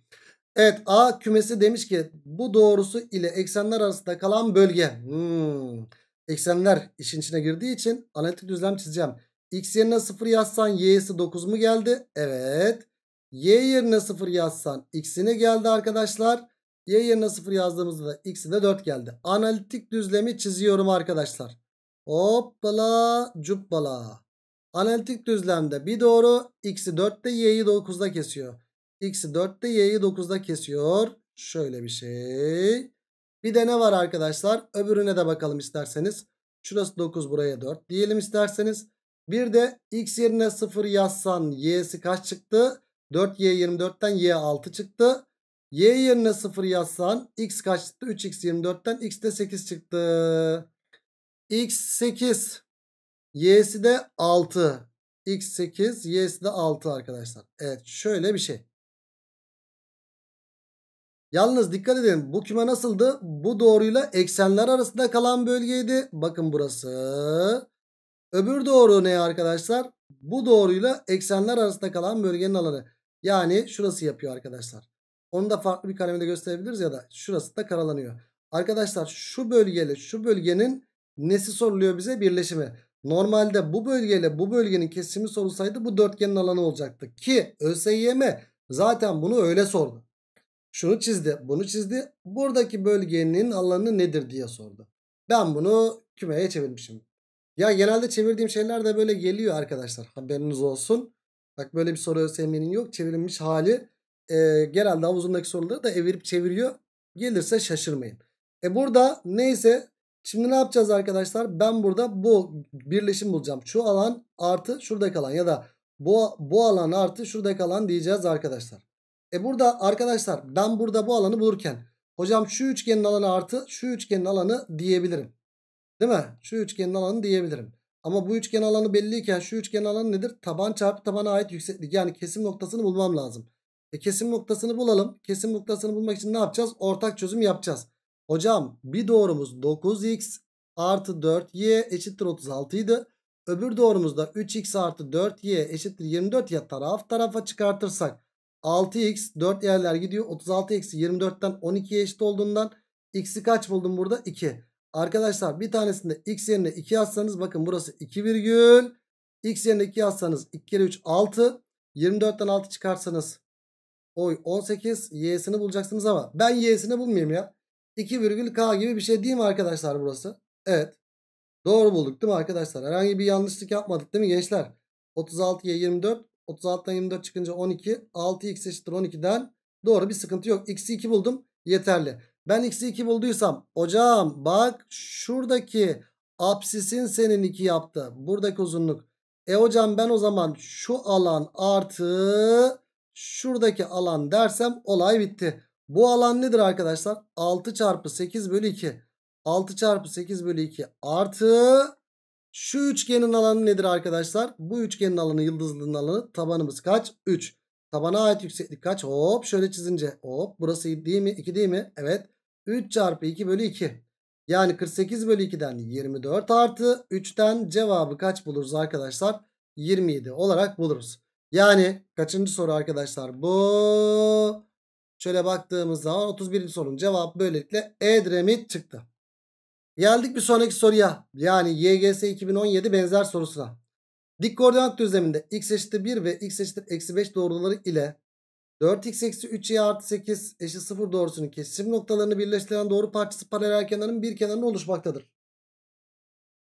Evet A kümesi demiş ki bu doğrusu ile eksenler arasında kalan bölge. Hmm. Eksenler işin içine girdiği için analitik düzlem çizeceğim. X yerine 0 yazsan Y'si 9 mu geldi? Evet. Y yerine 0 yazsan x'i ne geldi arkadaşlar. Y yerine 0 yazdığımızda X'i de 4 geldi. Analitik düzlemi çiziyorum arkadaşlar. Hoppala cuppala. Analitik düzlemde bir doğru X'i 4'te Y'yi 9'da kesiyor. X'i 4'te Y'yi 9'da kesiyor. Şöyle bir şey. Bir de ne var arkadaşlar? Öbürüne de bakalım isterseniz. Şurası 9 buraya 4 diyelim isterseniz. Bir de x yerine 0 yazsan y'si kaç çıktı? 4y 24'ten y 6 çıktı. y yerine 0 yazsan x kaç çıktı? 3x 24'ten x de 8 çıktı. x 8 y'si de 6. x 8 y'si de 6 arkadaşlar. Evet şöyle bir şey. Yalnız dikkat edin bu küme nasıldı? Bu doğruyla eksenler arasında kalan bölgeydi. Bakın burası. Öbür doğru ne arkadaşlar? Bu doğruyla eksenler arasında kalan bölgenin alanı. Yani şurası yapıyor arkadaşlar. Onu da farklı bir kalemde gösterebiliriz ya da şurası da karalanıyor. Arkadaşlar şu bölgeyle şu bölgenin nesi soruluyor bize? Birleşimi. Normalde bu bölgeyle bu bölgenin kesimi sorulsaydı bu dörtgenin alanı olacaktı. Ki ÖSYM zaten bunu öyle sordu. Şunu çizdi, bunu çizdi. Buradaki bölgenin alanı nedir diye sordu. Ben bunu kümeye çevirmişim. Ya genelde çevirdiğim şeyler de böyle geliyor arkadaşlar. Haberiniz olsun. Bak böyle bir soru ÖSYM'nin yok. Çevrilmiş hali e, genelde havuzundaki soruları da evirip çeviriyor. Gelirse şaşırmayın. E burada neyse şimdi ne yapacağız arkadaşlar? Ben burada bu birleşim bulacağım. Şu alan artı şurada kalan ya da bu, bu alan artı şurada kalan diyeceğiz arkadaşlar. E burada arkadaşlar ben burada bu alanı bulurken hocam şu üçgenin alanı artı şu üçgenin alanı diyebilirim. Değil mi? Şu üçgenin alanı diyebilirim. Ama bu üçgen alanı belliyken şu üçgen alanı nedir? Taban çarpı tabana ait yükseklik. Yani kesim noktasını bulmam lazım. E kesim noktasını bulalım. Kesim noktasını bulmak için ne yapacağız? Ortak çözüm yapacağız. Hocam bir doğrumuz 9x artı 4y eşittir 36 idi. Öbür doğrumuzda 3x artı 4y eşittir 24 ya taraf tarafa çıkartırsak 6x 4 yerler gidiyor. 36 eksi 24'ten 12'ye eşit olduğundan x'i kaç buldum burada? 2. Arkadaşlar bir tanesinde x yerine 2 yazsanız bakın burası 2 virgül. x yerine 2 yazsanız 2 kere 3 6. 24'ten 6 çıkarsanız oy 18 y'sini bulacaksınız ama ben y'sini bulmayayım ya. 2 virgül k gibi bir şey değil mi arkadaşlar burası? Evet. Doğru bulduk değil mi arkadaşlar? Herhangi bir yanlışlık yapmadık değil mi gençler? 36 36'ya 24 36'dan 24 çıkınca 12. 6x eşittir 12'den. Doğru bir sıkıntı yok. X'i 2 buldum. Yeterli. Ben x'i 2 bulduysam hocam bak şuradaki apsisin senin 2 yaptı. Buradaki uzunluk. E hocam ben o zaman şu alan artı şuradaki alan dersem olay bitti. Bu alan nedir arkadaşlar? 6 çarpı 8 bölü 2. 6 çarpı 8 bölü 2 artı şu üçgenin alanı nedir arkadaşlar? Bu üçgenin alanı yıldızlığın alanı tabanımız kaç? 3. Tabana ait yükseklik kaç? Hop şöyle çizince hop burası değil mi? 2 değil mi? Evet. 3 çarpı 2 bölü 2. Yani 48 bölü 2'den 24 artı 3'ten cevabı kaç buluruz arkadaşlar? 27 olarak buluruz. Yani kaçıncı soru arkadaşlar? Bu şöyle baktığımız zaman 31. sorunun cevap böylelikle Edremit çıktı. Geldik bir sonraki soruya. Yani YGS 2017 benzer sorusuna. Dik koordinat düzleminde x eşittir 1 ve x eşittir eksi 5 doğruları ile 4x eksi 3y artı 8 eşit 0 doğrusunun kesişim noktalarını birleştiren doğru parçası paralel kenarın bir kenarını oluşmaktadır.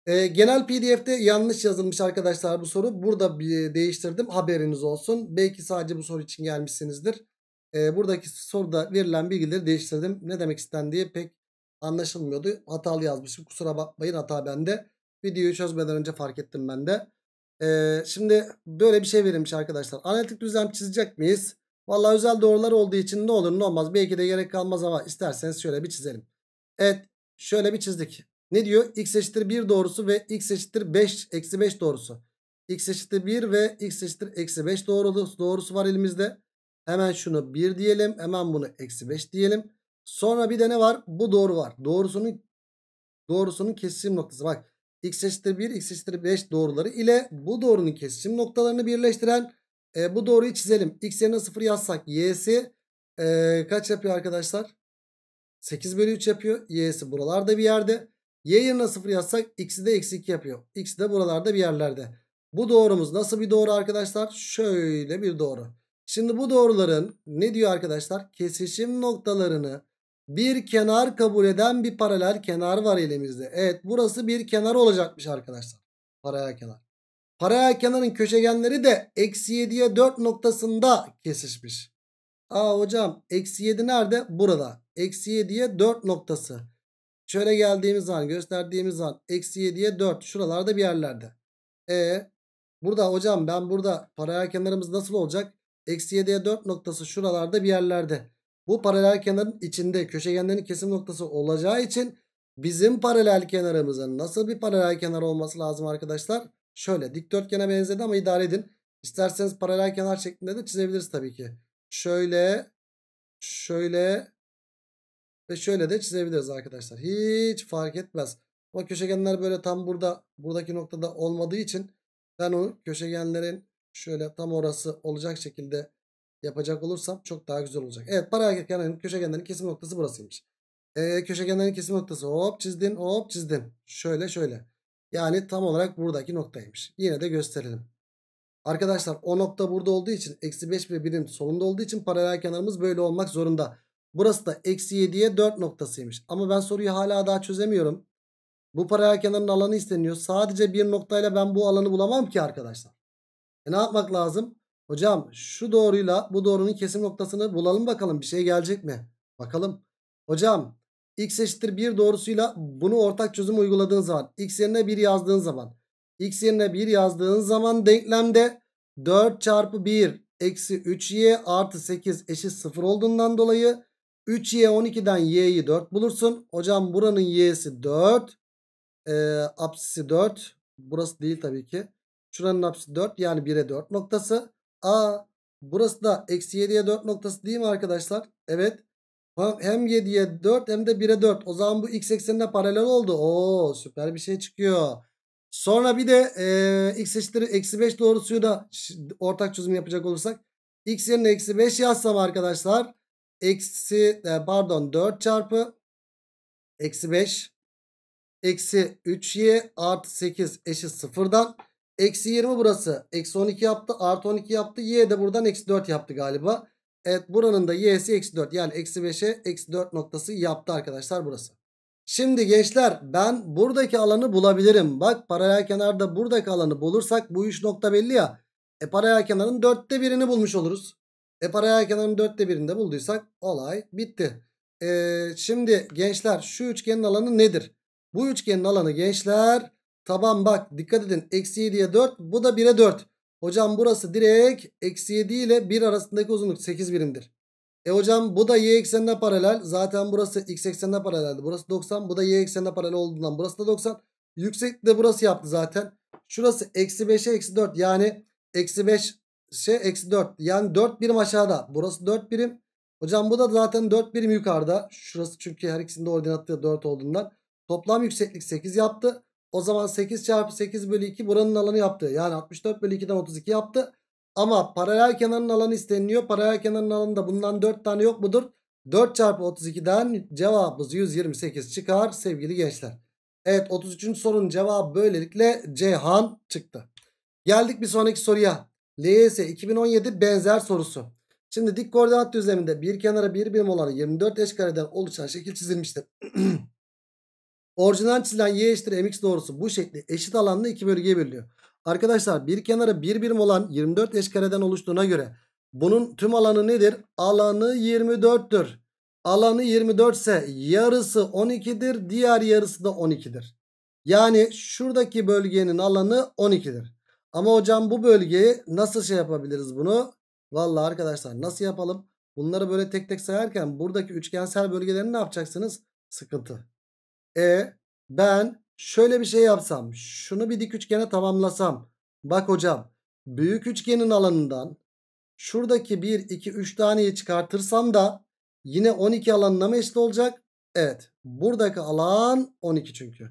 E, genel pdf'de yanlış yazılmış arkadaşlar bu soru. Burada bir değiştirdim haberiniz olsun. Belki sadece bu soru için gelmişsinizdir. E, buradaki soruda verilen bilgileri değiştirdim. Ne demek istendiği pek anlaşılmıyordu. Hatalı yazmışım. Kusura bakmayın hata bende. Videoyu çözmeden önce fark ettim ben de. Ee, şimdi böyle bir şey verilmiş arkadaşlar. Analitik düzlem çizecek miyiz? Valla özel doğrular olduğu için ne olur ne olmaz. Belki de gerek kalmaz ama isterseniz şöyle bir çizelim. Evet şöyle bir çizdik. Ne diyor? X eşittir 1 doğrusu ve x eşittir 5 eksi 5 doğrusu. X eşittir 1 ve x eşittir eksi 5 doğrusu, doğrusu var elimizde. Hemen şunu 1 diyelim. Hemen bunu eksi 5 diyelim. Sonra bir de ne var? Bu doğru var. Doğrusunun doğrusunun kesişim noktası. Bak x eşittir 1, x eşittir 5 doğruları ile bu doğrunun kesişim noktalarını birleştiren e, bu doğruyu çizelim. x yerine 0 yazsak y'si e, kaç yapıyor arkadaşlar? 8 bölü 3 yapıyor. Y'si buralarda bir yerde. Y yerine 0 yazsak x'i de eksi 2 yapıyor. X de buralarda bir yerlerde. Bu doğrumuz nasıl bir doğru arkadaşlar? Şöyle bir doğru. Şimdi bu doğruların ne diyor arkadaşlar? Kesişim noktalarını bir kenar kabul eden bir paralel kenar var elimizde. Evet burası bir kenar olacakmış arkadaşlar. Paralel kenar. Paralel kenarın köşegenleri de eksi 7'ye 4 noktasında kesişmiş. Aa hocam eksi 7 nerede? Burada. Eksi 7'ye 4 noktası. Şöyle geldiğimiz zaman gösterdiğimiz zaman eksi 7'ye 4 şuralarda bir yerlerde. E burada hocam ben burada paralel kenarımız nasıl olacak? Eksi 7'ye 4 noktası şuralarda bir yerlerde. Bu paralel kenarın içinde köşegenlerin kesim noktası olacağı için bizim paralel kenarımızın nasıl bir paralel kenar olması lazım arkadaşlar? Şöyle dikdörtgene benzedi ama idare edin. İsterseniz paralel kenar şeklinde de çizebiliriz tabii ki. Şöyle, şöyle ve şöyle de çizebiliriz arkadaşlar. Hiç fark etmez. Ama köşegenler böyle tam burada, buradaki noktada olmadığı için ben onu köşegenlerin şöyle tam orası olacak şekilde yapacak olursam çok daha güzel olacak. Evet paralelkenarın köşegenlerin kesim noktası burasıymış. E, köşegenlerin kesim noktası hop çizdin hop çizdin. Şöyle şöyle. Yani tam olarak buradaki noktaymış. Yine de gösterelim. Arkadaşlar o nokta burada olduğu için eksi 5 ve birim solunda olduğu için paralel kenarımız böyle olmak zorunda. Burası da eksi 7'ye 4 noktasıymış. Ama ben soruyu hala daha çözemiyorum. Bu paralel kenarın alanı isteniyor. Sadece bir noktayla ben bu alanı bulamam ki arkadaşlar. E ne yapmak lazım? Hocam şu doğruyla bu doğrunun kesim noktasını bulalım bakalım bir şey gelecek mi? Bakalım. Hocam x eşittir 1 doğrusuyla bunu ortak çözüm uyguladığın zaman x yerine 1 yazdığın zaman x yerine 1 yazdığın zaman denklemde 4 çarpı 1 eksi 3y artı 8 eşit 0 olduğundan dolayı 3y 12'den y'yi 4 bulursun. Hocam buranın y'si 4 e, apsisi 4 burası değil tabii ki şuranın apsisi 4 yani 1'e 4 noktası A burası da eksi 7'ye 4 noktası değil mi arkadaşlar? Evet. Hem 7'ye 4 hem de 1'e 4. O zaman bu x eksenine paralel oldu. Oo süper bir şey çıkıyor. Sonra bir de e, x eşittir eksi 5 doğrusuyu da ortak çözüm yapacak olursak. x yerine eksi 5 yazsam arkadaşlar. Eksi e, pardon 4 çarpı eksi 5 eksi 3y artı 8 eşit 0'dan. Eksi 20 burası. Eksi 12 yaptı. Artı 12 yaptı. Y de buradan eksi 4 yaptı galiba. Evet buranın da y'si eksi 4. Yani eksi 5'e eksi 4 noktası yaptı arkadaşlar burası. Şimdi gençler ben buradaki alanı bulabilirim. Bak paralel kenarda buradaki alanı bulursak bu 3 nokta belli ya. E paralel kenarın 4'te birini bulmuş oluruz. E paralel kenarın 4'te birini de bulduysak olay bitti. E, şimdi gençler şu üçgenin alanı nedir? Bu üçgenin alanı gençler Taban bak dikkat edin. Eksi 7'ye 4 bu da 1'e 4. Hocam burası direkt eksi 7 ile 1 arasındaki uzunluk 8 birimdir. E hocam bu da y eksenine paralel. Zaten burası x eksenine paraleldi. Burası 90. Bu da y eksenine paralel olduğundan burası da 90. Yükseklik de burası yaptı zaten. Şurası eksi 5'e eksi 4. Yani eksi 5 şey eksi 4. Yani 4 birim aşağıda. Burası 4 birim. Hocam bu da zaten 4 birim yukarıda. Şurası çünkü her ikisinde ordinatı 4 olduğundan. Toplam yükseklik 8 yaptı. O zaman 8 çarpı 8 bölü 2 buranın alanı yaptı. Yani 64 bölü 2'den 32 yaptı. Ama paralel kenarın alanı isteniliyor. Paralel kenarın alanında bundan 4 tane yok mudur? 4 çarpı 32'den cevabımız 128 çıkar sevgili gençler. Evet 33. sorunun cevabı böylelikle Ceyhan çıktı. Geldik bir sonraki soruya. LYS 2017 benzer sorusu. Şimdi dik koordinat düzleminde bir kenara bir birim olan 24 eş kareden oluşan şekil çizilmiştir. Orijinal çizilen y eşittir mx doğrusu bu şekli eşit alanlı iki bölgeye bölüyor. Arkadaşlar bir kenarı bir birim olan 24 eşkareden oluştuğuna göre bunun tüm alanı nedir? Alanı 24'tür. Alanı 24 ise yarısı 12'dir. Diğer yarısı da 12'dir. Yani şuradaki bölgenin alanı 12'dir. Ama hocam bu bölgeyi nasıl şey yapabiliriz bunu? Valla arkadaşlar nasıl yapalım? Bunları böyle tek tek sayarken buradaki üçgensel bölgelerini ne yapacaksınız? Sıkıntı. E ben şöyle bir şey yapsam. Şunu bir dik üçgene tamamlasam. Bak hocam büyük üçgenin alanından şuradaki 1, 2, 3 taneyi çıkartırsam da yine 12 alanına mı eşit olacak? Evet. Buradaki alan 12 çünkü.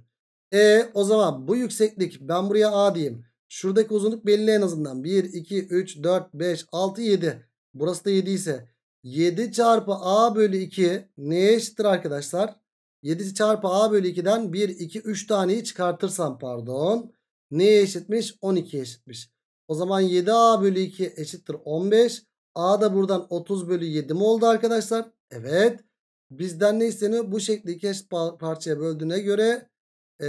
E o zaman bu yükseklik ben buraya A diyeyim. Şuradaki uzunluk belli en azından. 1, 2, 3, 4, 5, 6, 7. Burası da 7 ise 7 çarpı A bölü 2 neye eşittir arkadaşlar? 7 çarpı a bölü 2'den 1, 2, 3 taneyi çıkartırsam pardon. Neye eşitmiş? 12 eşitmiş. O zaman 7a bölü 2 eşittir 15. a da buradan 30 bölü 7 mi oldu arkadaşlar? Evet. Bizden ne isteniyor? Bu şekli iki eşit parçaya böldüğüne göre e,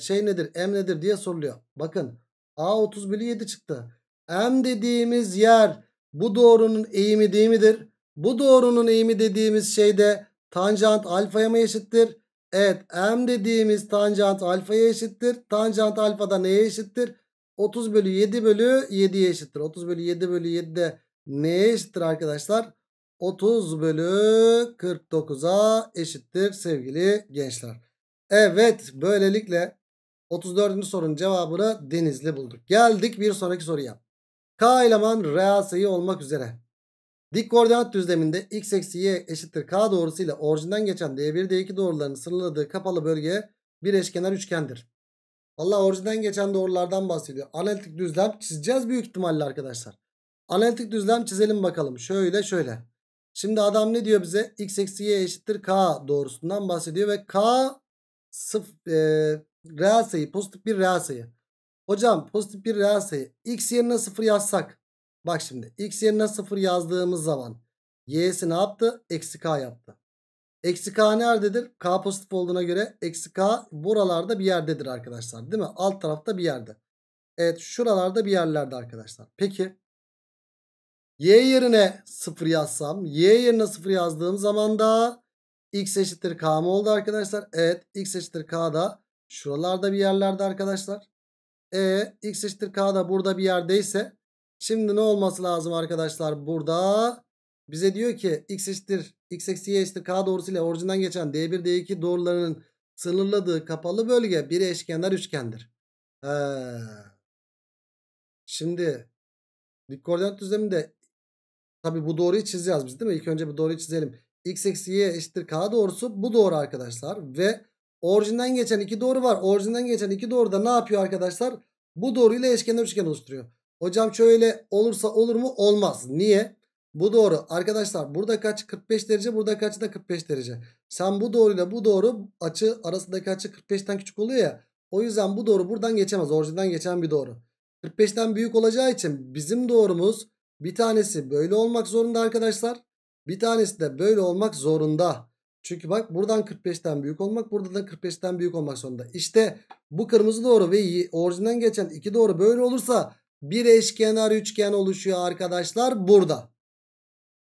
şey nedir? M nedir diye soruluyor. Bakın a 30 bölü 7 çıktı. M dediğimiz yer bu doğrunun eğimi değil midir? Bu doğrunun eğimi dediğimiz şey de Tanjant alfaya mı eşittir? Evet m dediğimiz tanjant alfaya eşittir. Tanjant alfa da neye eşittir? 30 bölü 7 bölü 7'ye eşittir. 30 bölü 7 bölü 7 de neye eşittir arkadaşlar? 30 bölü 49'a eşittir sevgili gençler. Evet böylelikle 34. sorunun cevabını Denizli bulduk. Geldik bir sonraki soruya. K eleman RAS'yi olmak üzere Dik koordinat düzleminde x eksi y eşittir k doğrusu ile orijinden geçen d1 d2 doğrularının sınırladığı kapalı bölge bir eşkenar üçgendir. Allah orijinden geçen doğrulardan bahsediyor. Analitik düzlem çizeceğiz büyük ihtimalle arkadaşlar. Analitik düzlem çizelim bakalım. Şöyle şöyle. Şimdi adam ne diyor bize? x eksi y eşittir k doğrusundan bahsediyor ve k sıf, e, reel sayı pozitif bir reel sayı. Hocam pozitif bir reel sayı. x yerine sıfır yazsak Bak şimdi x yerine 0 yazdığımız zaman y'si ne yaptı? Eksi k yaptı. Eksi k nerededir? K pozitif olduğuna göre eksi k buralarda bir yerdedir arkadaşlar. Değil mi? Alt tarafta bir yerde. Evet şuralarda bir yerlerde arkadaşlar. Peki y yerine 0 yazsam y yerine 0 yazdığım zaman da x eşittir k mı oldu arkadaşlar? Evet x eşittir k da şuralarda bir yerlerde arkadaşlar. E x eşittir k da burada bir yerdeyse Şimdi ne olması lazım arkadaşlar burada? Bize diyor ki x eşittir x eksi y eşittir k doğrusu ile orijinden geçen d1 d2 doğrularının sınırladığı kapalı bölge bir eşkenar üçgendir. Ee, şimdi dik koordinat düzleminde tabi bu doğruyu çizeceğiz biz değil mi? İlk önce bir doğruyu çizelim. x eksi y eşittir k doğrusu bu doğru arkadaşlar ve orijinden geçen iki doğru var. Orijinden geçen iki doğru da ne yapıyor arkadaşlar? Bu doğruyla eşkenar üçgen oluşturuyor. Hocam şöyle olursa olur mu? Olmaz. Niye? Bu doğru. Arkadaşlar burada kaç? 45 derece. Burada kaç da 45 derece. Sen bu doğruyla bu doğru açı arasındaki açı 45'ten küçük oluyor ya. O yüzden bu doğru buradan geçemez. Orijinalden geçen bir doğru. 45'ten büyük olacağı için bizim doğrumuz bir tanesi böyle olmak zorunda arkadaşlar. Bir tanesi de böyle olmak zorunda. Çünkü bak buradan 45'ten büyük olmak burada da 45'ten büyük olmak zorunda. İşte bu kırmızı doğru ve orijinalden geçen iki doğru böyle olursa bir eşkenar üçgen oluşuyor arkadaşlar burada.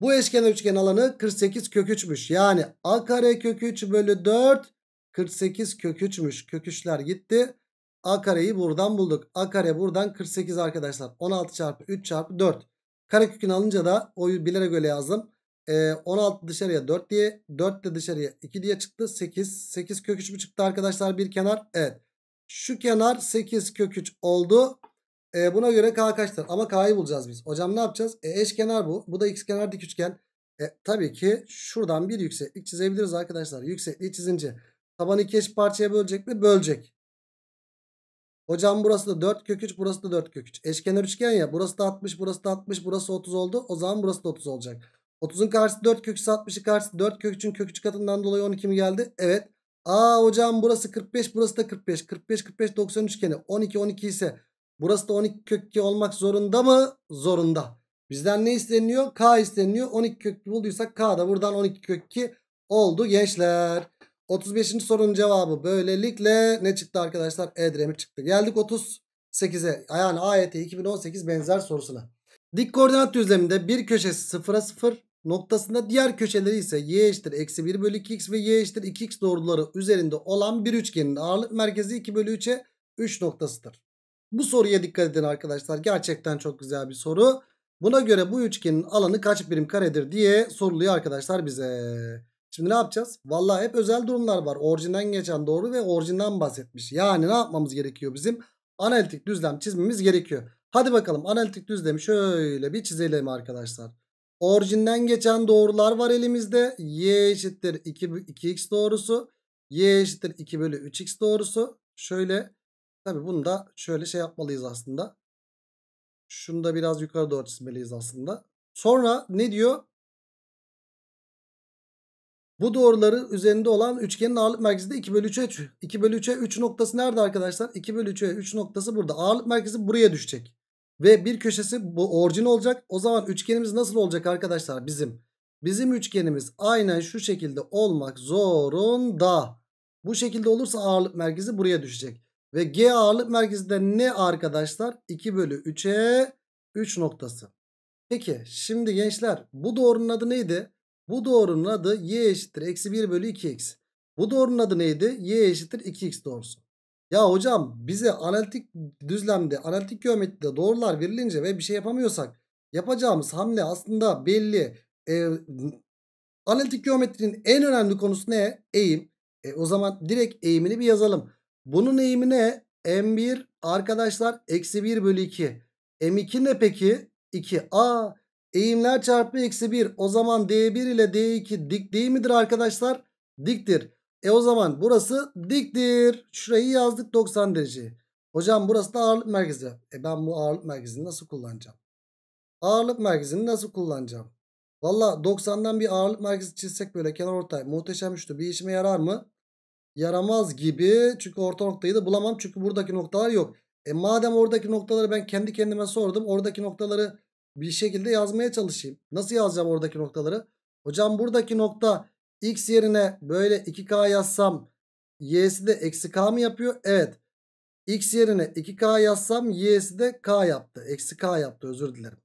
Bu eşkenar üçgen alanı 48 kök 3'müş. Yani a kare kök 3 bölü 4 48 kök 3'müş. Kök 3'ler gitti. A kareyi buradan bulduk. A kare buradan 48 arkadaşlar. 16 çarpı 3 çarpı 4. Kare kökünü alınca da oyu bilerek öyle yazdım. Ee, 16 dışarıya 4 diye 4 de dışarıya 2 diye çıktı. 8 8 kök 3 mü çıktı arkadaşlar bir kenar? Evet. Şu kenar 8 kök 3 oldu. E, buna göre k kaçtır? Ama k'yı bulacağız biz. Hocam ne yapacağız? E, eşkenar bu. Bu da x kenar dik üçgen. E, tabii ki şuradan bir yükseklik çizebiliriz arkadaşlar. Yüksekliği çizince tabanı iki eş parçaya bölecek mi? Bölecek. Hocam burası da 4 kök 3 burası da 4 kök 3. Eşkenar üçgen ya burası da 60 burası da 60 burası 30 oldu. O zaman burası da 30 olacak. 30'un karşısı 4 kök 3 60'ın karşısı 4 kök 3'ün kök 3 katından dolayı 12 mi geldi? Evet. Aa hocam burası 45 burası da 45. 45 45 90 üçgeni 12 12 ise Burası da 12 kökü olmak zorunda mı? Zorunda. Bizden ne isteniyor? K isteniyor. 12 kökü bulduysak K da buradan 12 kökü oldu gençler. 35. sorunun cevabı böylelikle ne çıktı arkadaşlar? Edremit çıktı. Geldik 38'e. Yani AYT e 2018 benzer sorusuna. Dik koordinat düzleminde bir köşesi 0'a 0 noktasında diğer köşeleri ise y eşittir eksi 1 bölü 2x ve y eşittir 2x doğruları üzerinde olan bir üçgenin ağırlık merkezi 2 bölü 3'e 3 noktasıdır. Bu soruya dikkat edin arkadaşlar. Gerçekten çok güzel bir soru. Buna göre bu üçgenin alanı kaç birim karedir diye soruluyor arkadaşlar bize. Şimdi ne yapacağız? Valla hep özel durumlar var. Orijinden geçen doğru ve orijinden bahsetmiş. Yani ne yapmamız gerekiyor bizim? Analitik düzlem çizmemiz gerekiyor. Hadi bakalım analitik düzlemi şöyle bir çizelim arkadaşlar. Orijinden geçen doğrular var elimizde. Y eşittir 2, 2x doğrusu. Y eşittir 2 bölü 3x doğrusu. Şöyle Tabi bunu da şöyle şey yapmalıyız aslında. Şunu da biraz yukarı doğru çizmeliyiz aslında. Sonra ne diyor? Bu doğruları üzerinde olan üçgenin ağırlık merkezi de 2 bölü 3'e 3. 2 bölü 3'e 3 noktası nerede arkadaşlar? 2 bölü 3'e 3 noktası burada. Ağırlık merkezi buraya düşecek. Ve bir köşesi bu orijin olacak. O zaman üçgenimiz nasıl olacak arkadaşlar bizim? Bizim üçgenimiz aynen şu şekilde olmak zorunda. Bu şekilde olursa ağırlık merkezi buraya düşecek. Ve G ağırlık merkezinde ne arkadaşlar? 2 bölü 3'e 3 noktası. Peki şimdi gençler bu doğrunun adı neydi? Bu doğrunun adı y eşittir eksi 1 bölü 2x. Bu doğrunun adı neydi? y eşittir 2x doğrusu. Ya hocam bize analitik düzlemde, analitik geometride doğrular verilince ve bir şey yapamıyorsak yapacağımız hamle aslında belli. E, analitik geometrinin en önemli konusu ne? Eğim. E, o zaman direkt eğimini bir yazalım. Bunun eğimi ne? M1 arkadaşlar eksi 1 bölü 2. M2 ne peki? 2. A eğimler çarpı eksi 1. O zaman D1 ile D2 dik değil midir arkadaşlar? Diktir. E o zaman burası diktir. Şurayı yazdık 90 derece. Hocam burası da ağırlık merkezi. E ben bu ağırlık merkezini nasıl kullanacağım? Ağırlık merkezini nasıl kullanacağım? Valla 90'dan bir ağırlık merkezi çizsek böyle kenar ortay muhteşem üçlü bir işime yarar mı? yaramaz gibi. Çünkü orta noktayı da bulamam. Çünkü buradaki noktalar yok. E madem oradaki noktaları ben kendi kendime sordum. Oradaki noktaları bir şekilde yazmaya çalışayım. Nasıl yazacağım oradaki noktaları? Hocam buradaki nokta x yerine böyle 2k yazsam y'si de eksi k mı yapıyor? Evet. x yerine 2k yazsam y'si de k yaptı. Eksi k yaptı özür dilerim.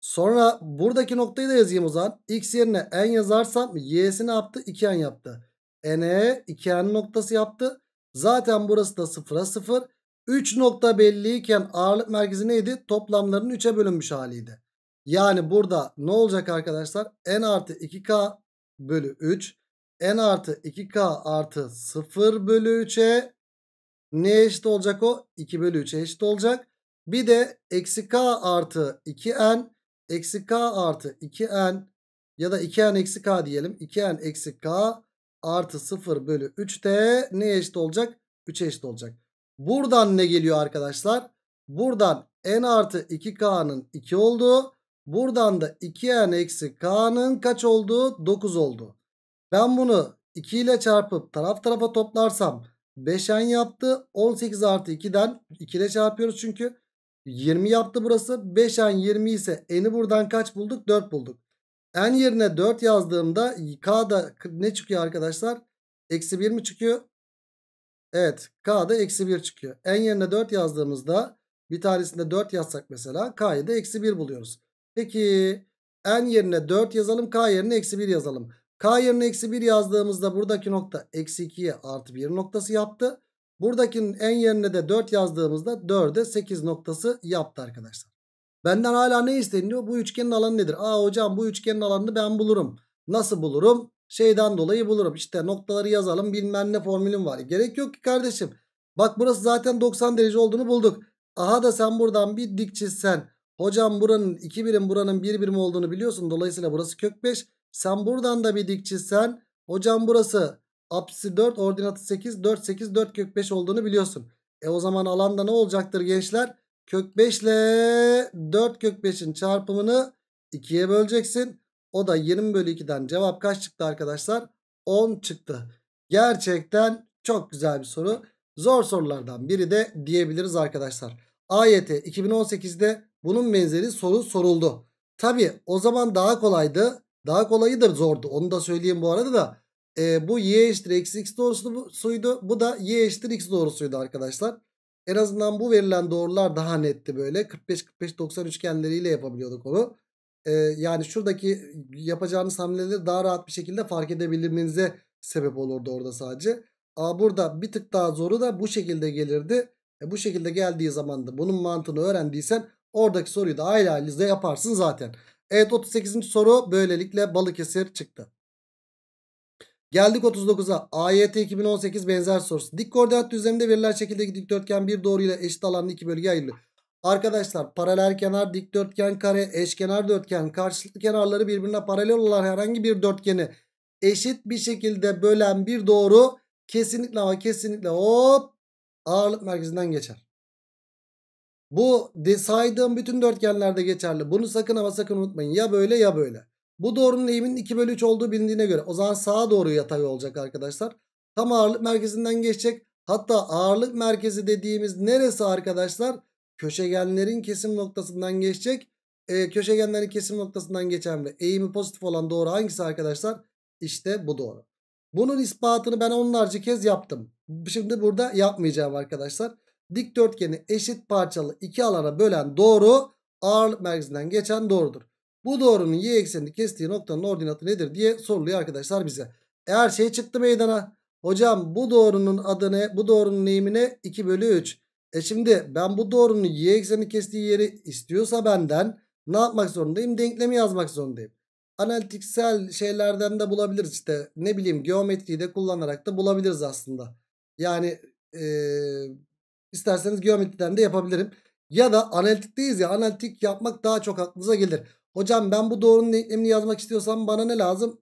Sonra buradaki noktayı da yazayım o zaman. x yerine n yazarsam y'si ne yaptı? 2n yaptı. N'e 2N noktası yaptı. Zaten burası da 0'a 0. 3 nokta belliyken ağırlık merkezi neydi? Toplamların 3'e bölünmüş haliydi. Yani burada ne olacak arkadaşlar? N artı 2K bölü 3. N artı 2K artı 0 bölü 3'e ne eşit olacak o? 2 bölü 3'e eşit olacak. Bir de eksi K artı 2N. Eksi K artı 2N ya da 2N eksi K diyelim. 2N eksi K artı 0 bölü 3 de neye eşit olacak? 3'e eşit olacak. Buradan ne geliyor arkadaşlar? Buradan n artı 2k'nın 2 olduğu. Buradan da 2n eksi k'nın kaç olduğu? 9 oldu. Ben bunu 2 ile çarpıp taraf tarafa toplarsam 5n yaptı. 18 artı 2'den 2 ile çarpıyoruz çünkü. 20 yaptı burası. 5n 20 ise n'i buradan kaç bulduk? 4 bulduk. N yerine 4 yazdığımda K'da ne çıkıyor arkadaşlar? Eksi 1 mi çıkıyor? Evet K'da eksi 1 çıkıyor. N yerine 4 yazdığımızda bir tanesinde 4 yazsak mesela K'yı da eksi 1 buluyoruz. Peki N yerine 4 yazalım K yerine eksi 1 yazalım. K yerine eksi 1 yazdığımızda buradaki nokta eksi 2'ye artı 1 noktası yaptı. Buradakinin en yerine de 4 yazdığımızda 4'e 8 noktası yaptı arkadaşlar. Benden hala ne isteniliyor? Bu üçgenin alanı nedir? Aa hocam bu üçgenin alanını ben bulurum. Nasıl bulurum? Şeyden dolayı bulurum. İşte noktaları yazalım bilmem ne formülüm var. Gerek yok ki kardeşim. Bak burası zaten 90 derece olduğunu bulduk. Aha da sen buradan bir dik çizsen. Hocam buranın 2 birim buranın 1 birim olduğunu biliyorsun. Dolayısıyla burası kök 5. Sen buradan da bir dik çizsen. Hocam burası apsisi 4 ordinatı 8 4 8 4 kök 5 olduğunu biliyorsun. E o zaman alanda ne olacaktır gençler? Kök 5 ile 4 kök 5'in çarpımını 2'ye böleceksin. O da 20 bölü 2'den cevap kaç çıktı arkadaşlar? 10 çıktı. Gerçekten çok güzel bir soru. Zor sorulardan biri de diyebiliriz arkadaşlar. AYT 2018'de bunun benzeri soru soruldu. Tabi o zaman daha kolaydı. Daha kolayı zordu. Onu da söyleyeyim bu arada da. E, bu y eşittir eksi x doğrusuydu. Bu da y eşittir x doğrusuydu arkadaşlar. En azından bu verilen doğrular daha netti böyle. 45-45-90 üçgenleriyle yapabiliyorduk onu. Ee, yani şuradaki yapacağınız hamleleri daha rahat bir şekilde fark edebilmenize sebep olurdu orada sadece. Aa, burada bir tık daha zoru da bu şekilde gelirdi. E, bu şekilde geldiği zaman da bunun mantığını öğrendiysen oradaki soruyu da aile ailenize yaparsın zaten. Evet 38. soru böylelikle balık Balıkesir çıktı. Geldik 39'a. AYT 2018 benzer sorusu. Dik koordinat düzleminde verilen şekilde dikdörtgen bir doğru ile eşit alanın iki bölge ayrılıyor. Arkadaşlar paralel kenar, dikdörtgen kare, eşkenar dörtgen, karşılıklı kenarları birbirine paralel olan herhangi bir dörtgeni eşit bir şekilde bölen bir doğru kesinlikle ama kesinlikle hop ağırlık merkezinden geçer. Bu saydığım bütün dörtgenlerde geçerli. Bunu sakın ama sakın unutmayın. Ya böyle ya böyle. Bu doğrunun eğiminin 2 bölü 3 olduğu bilindiğine göre o zaman sağa doğru yatay olacak arkadaşlar. Tam ağırlık merkezinden geçecek. Hatta ağırlık merkezi dediğimiz neresi arkadaşlar? Köşegenlerin kesim noktasından geçecek. E, köşegenlerin kesim noktasından geçen ve eğimi pozitif olan doğru hangisi arkadaşlar? İşte bu doğru. Bunun ispatını ben onlarca kez yaptım. Şimdi burada yapmayacağım arkadaşlar. Dikdörtgeni eşit parçalı iki alana bölen doğru ağırlık merkezinden geçen doğrudur. Bu doğrunun y eksenini kestiği noktanın ordinatı nedir diye soruluyor arkadaşlar bize. Eğer şey çıktı meydana. Hocam bu doğrunun adı ne? Bu doğrunun eğimi 2 bölü 3. E şimdi ben bu doğrunun y ekseni kestiği yeri istiyorsa benden ne yapmak zorundayım? Denklemi yazmak zorundayım. Analitiksel şeylerden de bulabiliriz işte. Ne bileyim geometriyi de kullanarak da bulabiliriz aslında. Yani ee, isterseniz geometriden de yapabilirim. Ya da analitik değiliz ya analitik yapmak daha çok aklınıza gelir. Hocam ben bu doğrunun denklemini yazmak istiyorsam bana ne lazım?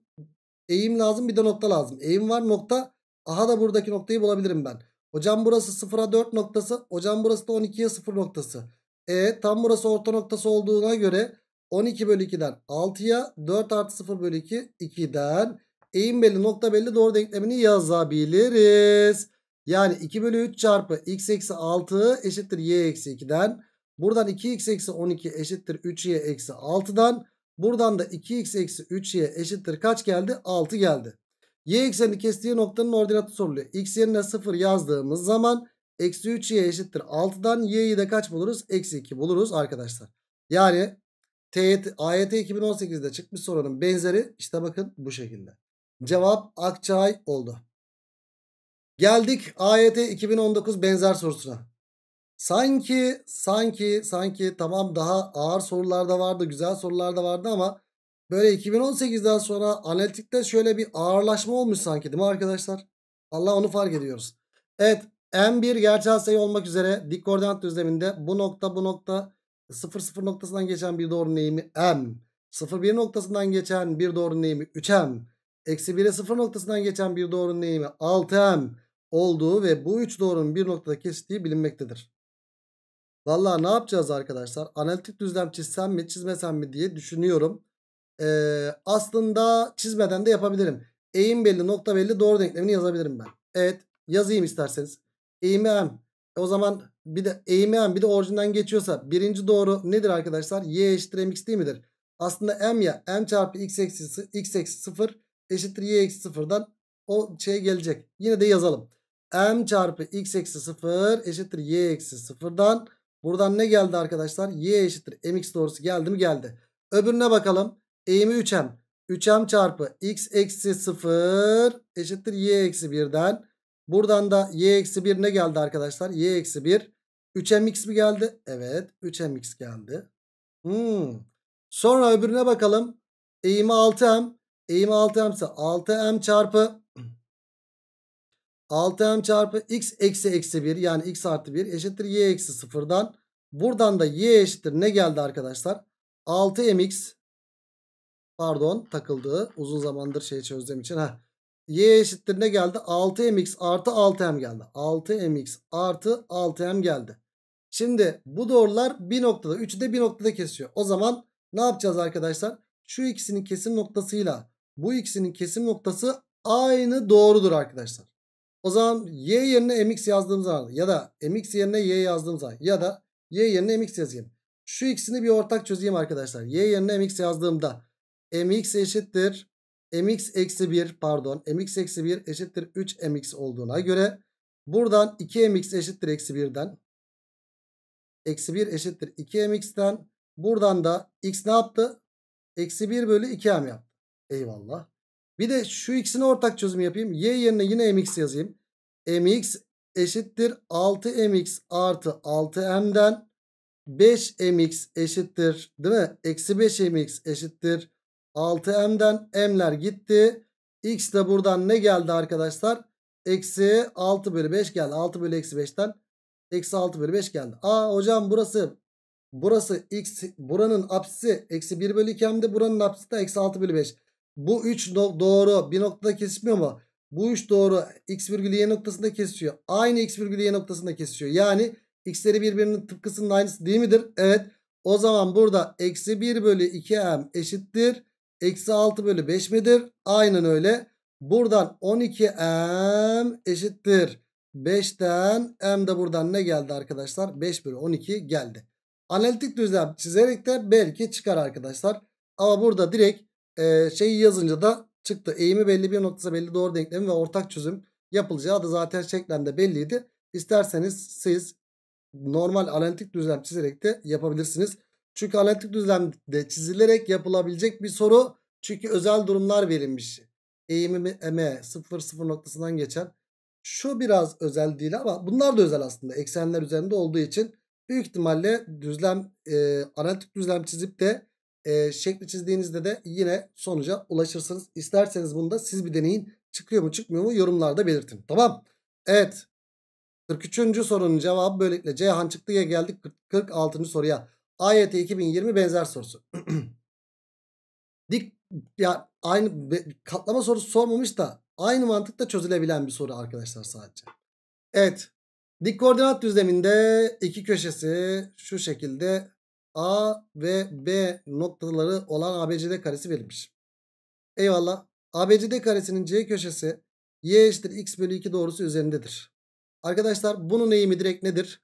Eğim lazım bir de nokta lazım. Eğim var nokta. Aha da buradaki noktayı bulabilirim ben. Hocam burası 0'a 4 noktası. Hocam burası da 12'ye 0 noktası. E tam burası orta noktası olduğuna göre 12 bölü 2'den 6'ya 4 artı 0 bölü 2 2'den eğim belli nokta belli doğru denklemini yazabiliriz. Yani 2 bölü 3 çarpı x eksi 6 eşittir y eksi 2'den Buradan 2x eksi 12 eşittir 3y eksi 6'dan. Buradan da 2x eksi 3y eşittir kaç geldi? 6 geldi. Y eksenini kestiği noktanın ordinatı soruluyor. X yerine 0 yazdığımız zaman eksi 3y eşittir 6'dan y'yi de kaç buluruz? Eksi 2 buluruz arkadaşlar. Yani TYT, AYT 2018'de çıkmış sorunun benzeri işte bakın bu şekilde. Cevap Akçay oldu. Geldik AYT 2019 benzer sorusuna. Sanki sanki sanki tamam daha ağır sorular da vardı güzel sorular da vardı ama böyle 2018'den sonra analitikte şöyle bir ağırlaşma olmuş sanki değil mi arkadaşlar? Allah onu fark ediyoruz. Evet M1 gerçel sayı olmak üzere dik koordinat düzleminde bu nokta bu nokta 0 0 noktasından geçen bir doğrunun eğimi M. 0 1 noktasından geçen bir doğrunun eğimi 3M. Eksi 1'e 0 noktasından geçen bir doğrunun eğimi 6M olduğu ve bu üç doğrunun bir noktada kesiştiği bilinmektedir. Valla ne yapacağız arkadaşlar? Analitik düzlem çizsem mi çizmesem mi diye düşünüyorum. Ee, aslında çizmeden de yapabilirim. Eğim belli nokta belli doğru denklemini yazabilirim ben. Evet yazayım isterseniz. Eğimi m. e o zaman bir de eğimi m bir de orijinden geçiyorsa birinci doğru nedir arkadaşlar? Y eşittir mx değil midir? Aslında m ya m çarpı x eksi, x eksi 0 eşittir y eksi 0'dan o şey gelecek. Yine de yazalım. m çarpı x eksi 0 eşittir y eksi 0'dan Buradan ne geldi arkadaşlar? Y eşittir mx doğrusu geldi mi? Geldi. Öbürüne bakalım. Eğimi 3m. 3m çarpı x eksi 0 eşittir y eksi 1'den. Buradan da y eksi 1 ne geldi arkadaşlar? Y eksi 1. 3mx mi geldi? Evet 3mx geldi. Hmm. Sonra öbürüne bakalım. Eğimi 6m. Eğimi 6m ise 6m çarpı 6m çarpı x eksi eksi 1 yani x artı 1 eşittir y eksi 0'dan. Buradan da y eşittir ne geldi arkadaşlar? 6mx pardon takıldığı uzun zamandır şey çözdüğüm için. Heh. y eşittir ne geldi? 6mx artı 6m geldi. 6mx artı 6m geldi. Şimdi bu doğrular bir noktada 3'ü de bir noktada kesiyor. O zaman ne yapacağız arkadaşlar? Şu ikisinin kesim noktasıyla bu ikisinin kesim noktası aynı doğrudur arkadaşlar. O zaman y yerine mx yazdığım zaman ya da mx yerine y yazdığım zaman ya da y yerine mx yazayım. Şu ikisini bir ortak çözeyim arkadaşlar. Y yerine mx yazdığımda mx eşittir mx eksi 1 pardon mx eksi 1 eşittir 3 mx olduğuna göre buradan 2 mx eşittir eksi 1'den eksi 1 eşittir 2 mx'den buradan da x ne yaptı? Eksi 1 bölü 2m yaptı. Eyvallah. Bir de şu ikisine ortak çözüm yapayım. Y yerine yine mx yazayım. mx eşittir 6mx artı 6m'den 5mx eşittir değil mi? Eksi 5mx eşittir 6m'den m'ler gitti. x de buradan ne geldi arkadaşlar? Eksi 6 bölü 5 geldi. 6 bölü eksi 5'ten eksi 6 bölü 5 geldi. Aa hocam burası burası x buranın apsisi eksi 1 bölü 2 mde buranın apsisi de eksi 6 bölü 5. Bu 3 doğru bir noktada kesmiyor mu? Bu 3 doğru x virgül y noktasında kesiyor. Aynı x virgül y noktasında kesiyor. Yani x'leri birbirinin tıpkısının aynısı değil midir? Evet. O zaman burada eksi 1 bölü 2m eşittir. Eksi 6 bölü 5 midir? Aynen öyle. Buradan 12m eşittir. 5'ten m de buradan ne geldi arkadaşlar? 5 bölü 12 geldi. Analitik düzlem çizerek de belki çıkar arkadaşlar. Ama burada direkt e, şeyi yazınca da çıktı. Eğimi belli bir noktası belli doğru denklemi ve ortak çözüm yapılacağı da zaten şeklende belliydi. İsterseniz siz normal analitik düzlem çizerek de yapabilirsiniz. Çünkü analitik düzlemde çizilerek yapılabilecek bir soru. Çünkü özel durumlar verilmiş. Eğimi M 0 0 noktasından geçen. Şu biraz özel değil ama bunlar da özel aslında. Eksenler üzerinde olduğu için büyük ihtimalle düzlem e, analitik düzlem çizip de e, şekli çizdiğinizde de yine sonuca ulaşırsınız. İsterseniz bunu da siz bir deneyin. Çıkıyor mu çıkmıyor mu yorumlarda belirtin. Tamam. Evet. 43. sorunun cevabı böylelikle Ceyhan çıktıya geldik 46. soruya. AYT 2020 benzer sorusu. Dik ya aynı katlama sorusu sormamış da aynı mantıkta çözülebilen bir soru arkadaşlar sadece. Evet. Dik koordinat düzleminde iki köşesi şu şekilde A ve B noktaları olan ABCD karesi verilmiş. Eyvallah. ABCD karesinin C köşesi y eşittir x bölü 2 doğrusu üzerindedir. Arkadaşlar bunun eğimi direkt nedir?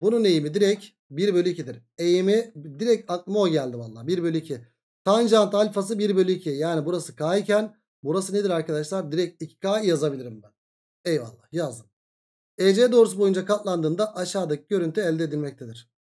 Bunun eğimi direkt 1 bölü 2'dir. Eğimi direkt aklıma o geldi valla 1 bölü 2. Tanjant alfası 1 bölü 2. Yani burası k iken burası nedir arkadaşlar? Direkt 2k yazabilirim ben. Eyvallah yazdım. EC doğrusu boyunca katlandığında aşağıdaki görüntü elde edilmektedir.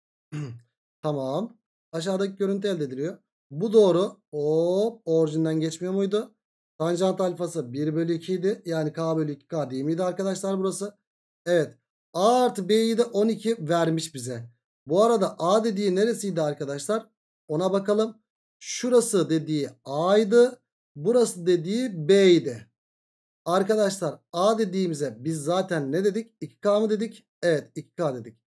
Tamam. Aşağıdaki görüntü elde ediliyor. Bu doğru. Hop orijinden geçmiyor muydu? Tanjant alfası 1 bölü 2 idi. Yani k bölü 2k değil miydi arkadaşlar burası? Evet. A artı B'yi de 12 vermiş bize. Bu arada A dediği neresiydi arkadaşlar? Ona bakalım. Şurası dediği A'ydı. Burası dediği B'ydi. Arkadaşlar A dediğimize biz zaten ne dedik? 2K mı dedik? Evet 2K dedik.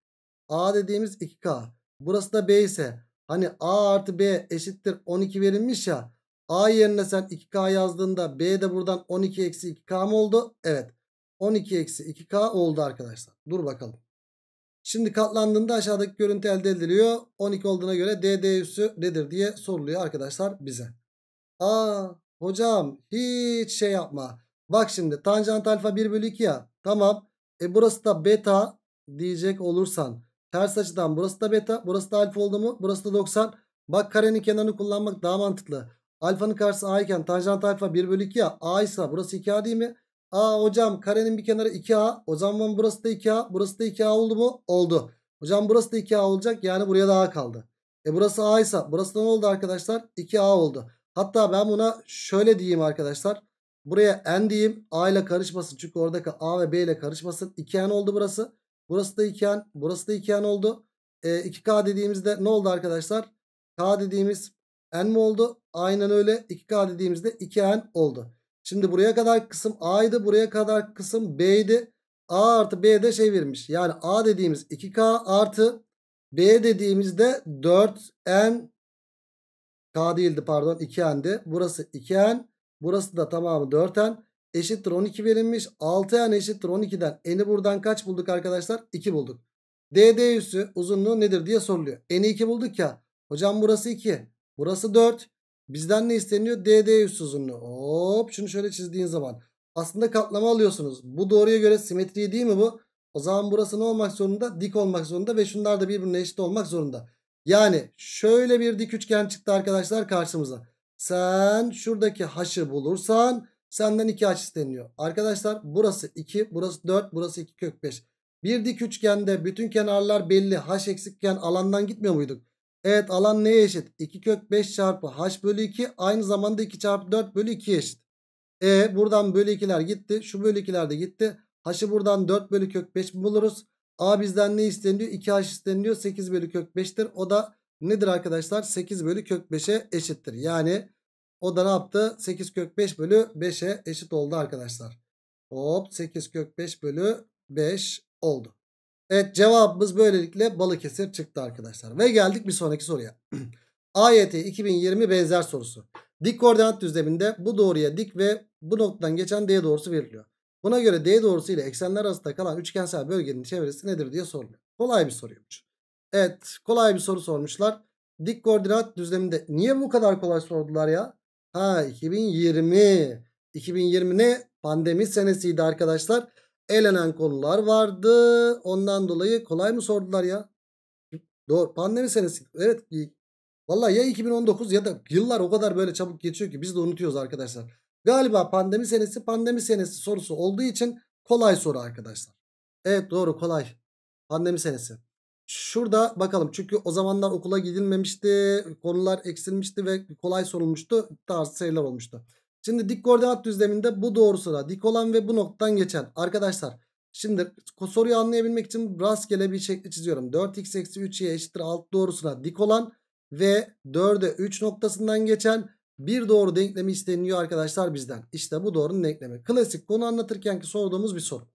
A dediğimiz 2K. Burası da B ise hani A artı B eşittir 12 verilmiş ya. A yerine sen 2K yazdığında B de buradan 12 eksi 2K mı oldu? Evet. 12 eksi 2K oldu arkadaşlar. Dur bakalım. Şimdi katlandığında aşağıdaki görüntü elde ediliyor. 12 olduğuna göre d üssü nedir diye soruluyor arkadaşlar bize. Aa hocam hiç şey yapma. Bak şimdi tanjant alfa 1 bölü 2 ya. Tamam. E burası da beta diyecek olursan Ters açıdan burası da beta. Burası da alfa oldu mu? Burası da 90. Bak karenin kenarını kullanmak daha mantıklı. Alfanın karşısı a iken tanjant alfa 1 bölü 2 ya. A ise burası 2a değil mi? A hocam karenin bir kenarı 2a. O zaman burası da 2a. Burası da 2a oldu mu? Oldu. Hocam burası da 2a olacak. Yani buraya da a kaldı. E burası a ise burası da ne oldu arkadaşlar? 2a oldu. Hatta ben buna şöyle diyeyim arkadaşlar. Buraya n diyeyim. A ile karışmasın. Çünkü oradaki a ve b ile karışmasın. 2n oldu burası. Burası da 2n. Burası da 2n oldu. E, 2k dediğimizde ne oldu arkadaşlar? K dediğimiz n mi oldu? Aynen öyle. 2k dediğimizde 2n oldu. Şimdi buraya kadar kısım a'ydı. Buraya kadar kısım b'ydi. a artı b de şey vermiş. Yani a dediğimiz 2k artı b dediğimizde 4n k değildi pardon 2n'di. Burası 2n. Burası da tamamı 4n eşittir 12 verilmiş. 6n eşittir 12'den n'i buradan kaç bulduk arkadaşlar? 2 bulduk. DD üssü uzunluğu nedir diye soruluyor. N'i 2 bulduk ya. Hocam burası 2. Burası 4. Bizden ne isteniyor? DD üssü uzunluğu. Hop şunu şöyle çizdiğin zaman. Aslında katlama alıyorsunuz. Bu doğruya göre simetri değil mi bu? O zaman burası ne olmak zorunda? Dik olmak zorunda ve şunlar da birbirine eşit olmak zorunda. Yani şöyle bir dik üçgen çıktı arkadaşlar karşımıza. Sen şuradaki haşı bulursan Senden iki h isteniyor. Arkadaşlar burası 2, burası 4, burası 2 kök 5. Bir dik üçgende bütün kenarlar belli. H eksikken alandan gitmiyor muyduk? Evet alan neye eşit? 2 kök 5 çarpı H bölü 2 aynı zamanda 2 çarpı 4 bölü 2 eşit. E buradan bölü 2'ler gitti. Şu bölü 2'ler de gitti. H'ı buradan 4 bölü kök 5 buluruz. A bizden ne isteniyor? 2H isteniyor. 8 bölü kök 5'tir. O da nedir arkadaşlar? 8 bölü kök 5'e eşittir. Yani o da ne yaptı? 8 kök 5 bölü 5'e eşit oldu arkadaşlar. Hop 8 kök 5 bölü 5 oldu. Evet cevabımız böylelikle Balıkesir çıktı arkadaşlar. Ve geldik bir sonraki soruya. AYT 2020 benzer sorusu. Dik koordinat düzleminde bu doğruya dik ve bu noktadan geçen D doğrusu veriliyor. Buna göre D doğrusu ile eksenler arasında kalan üçgensel bölgenin çevresi nedir diye soruluyor. Kolay bir soruymuş. Evet kolay bir soru sormuşlar. Dik koordinat düzleminde niye bu kadar kolay sordular ya? Ha 2020. 2020 ne? Pandemi senesiydi arkadaşlar. Elenen konular vardı. Ondan dolayı kolay mı sordular ya? Doğru. Pandemi senesi. Evet. vallahi ya 2019 ya da yıllar o kadar böyle çabuk geçiyor ki biz de unutuyoruz arkadaşlar. Galiba pandemi senesi pandemi senesi sorusu olduğu için kolay soru arkadaşlar. Evet doğru kolay. Pandemi senesi. Şurada bakalım çünkü o zamanlar okula gidilmemişti. Konular eksilmişti ve kolay sorulmuştu. Tarzı şeyler olmuştu. Şimdi dik koordinat düzleminde bu doğrusuna dik olan ve bu noktadan geçen. Arkadaşlar şimdi soruyu anlayabilmek için rastgele bir şekli çiziyorum. 4x eksi 3y eşittir alt doğrusuna dik olan ve 4'e 3 noktasından geçen bir doğru denklemi isteniyor arkadaşlar bizden. İşte bu doğrunun denklemi. Klasik konu anlatırken ki sorduğumuz bir soru.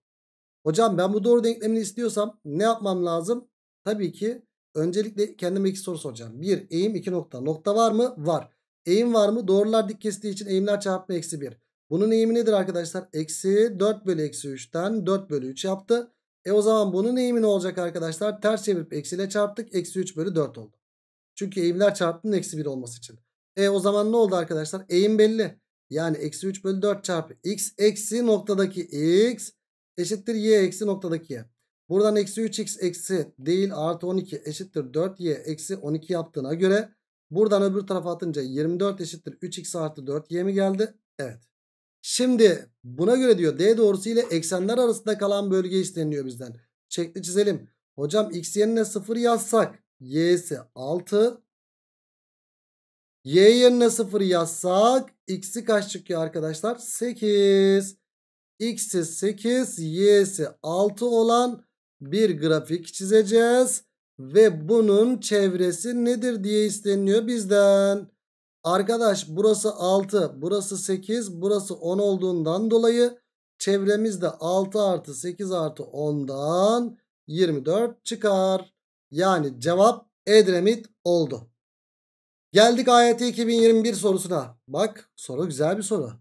Hocam ben bu doğru denklemini istiyorsam ne yapmam lazım? Tabii ki öncelikle kendime iki soru soracağım. Bir eğim iki nokta. Nokta var mı? Var. Eğim var mı? Doğrular dik kestiği için eğimler çarpma eksi bir. Bunun eğimi nedir arkadaşlar? Eksi 4 bölü eksi 3'ten 4 bölü 3 yaptı. E o zaman bunun eğimi ne olacak arkadaşlar? Ters çevirip eksiyle çarptık. Eksi 3 bölü 4 oldu. Çünkü eğimler çarptığının eksi 1 olması için. E o zaman ne oldu arkadaşlar? Eğim belli. Yani eksi 3 bölü 4 çarpı x eksi noktadaki x eşittir y eksi noktadaki y. Buradan eksi 3x eksi değil artı 12 eşittir 4y eksi 12 yaptığına göre buradan öbür tarafa atınca 24 eşittir 3x artı 4y mi geldi? Evet. Şimdi buna göre diyor d doğrusu ile eksenler arasında kalan bölge isteniliyor bizden. Şekli çizelim. Hocam x yerine 0 yazsak y'si 6. Y yerine 0 yazsak x'i kaç çıkıyor arkadaşlar? 8. X'i 8 y'si 6 olan bir grafik çizeceğiz. Ve bunun çevresi nedir diye isteniyor bizden. Arkadaş burası 6, burası 8, burası 10 olduğundan dolayı çevremizde 6 artı 8 artı 10'dan 24 çıkar. Yani cevap Edremit oldu. Geldik AYT 2021 sorusuna. Bak soru güzel bir soru.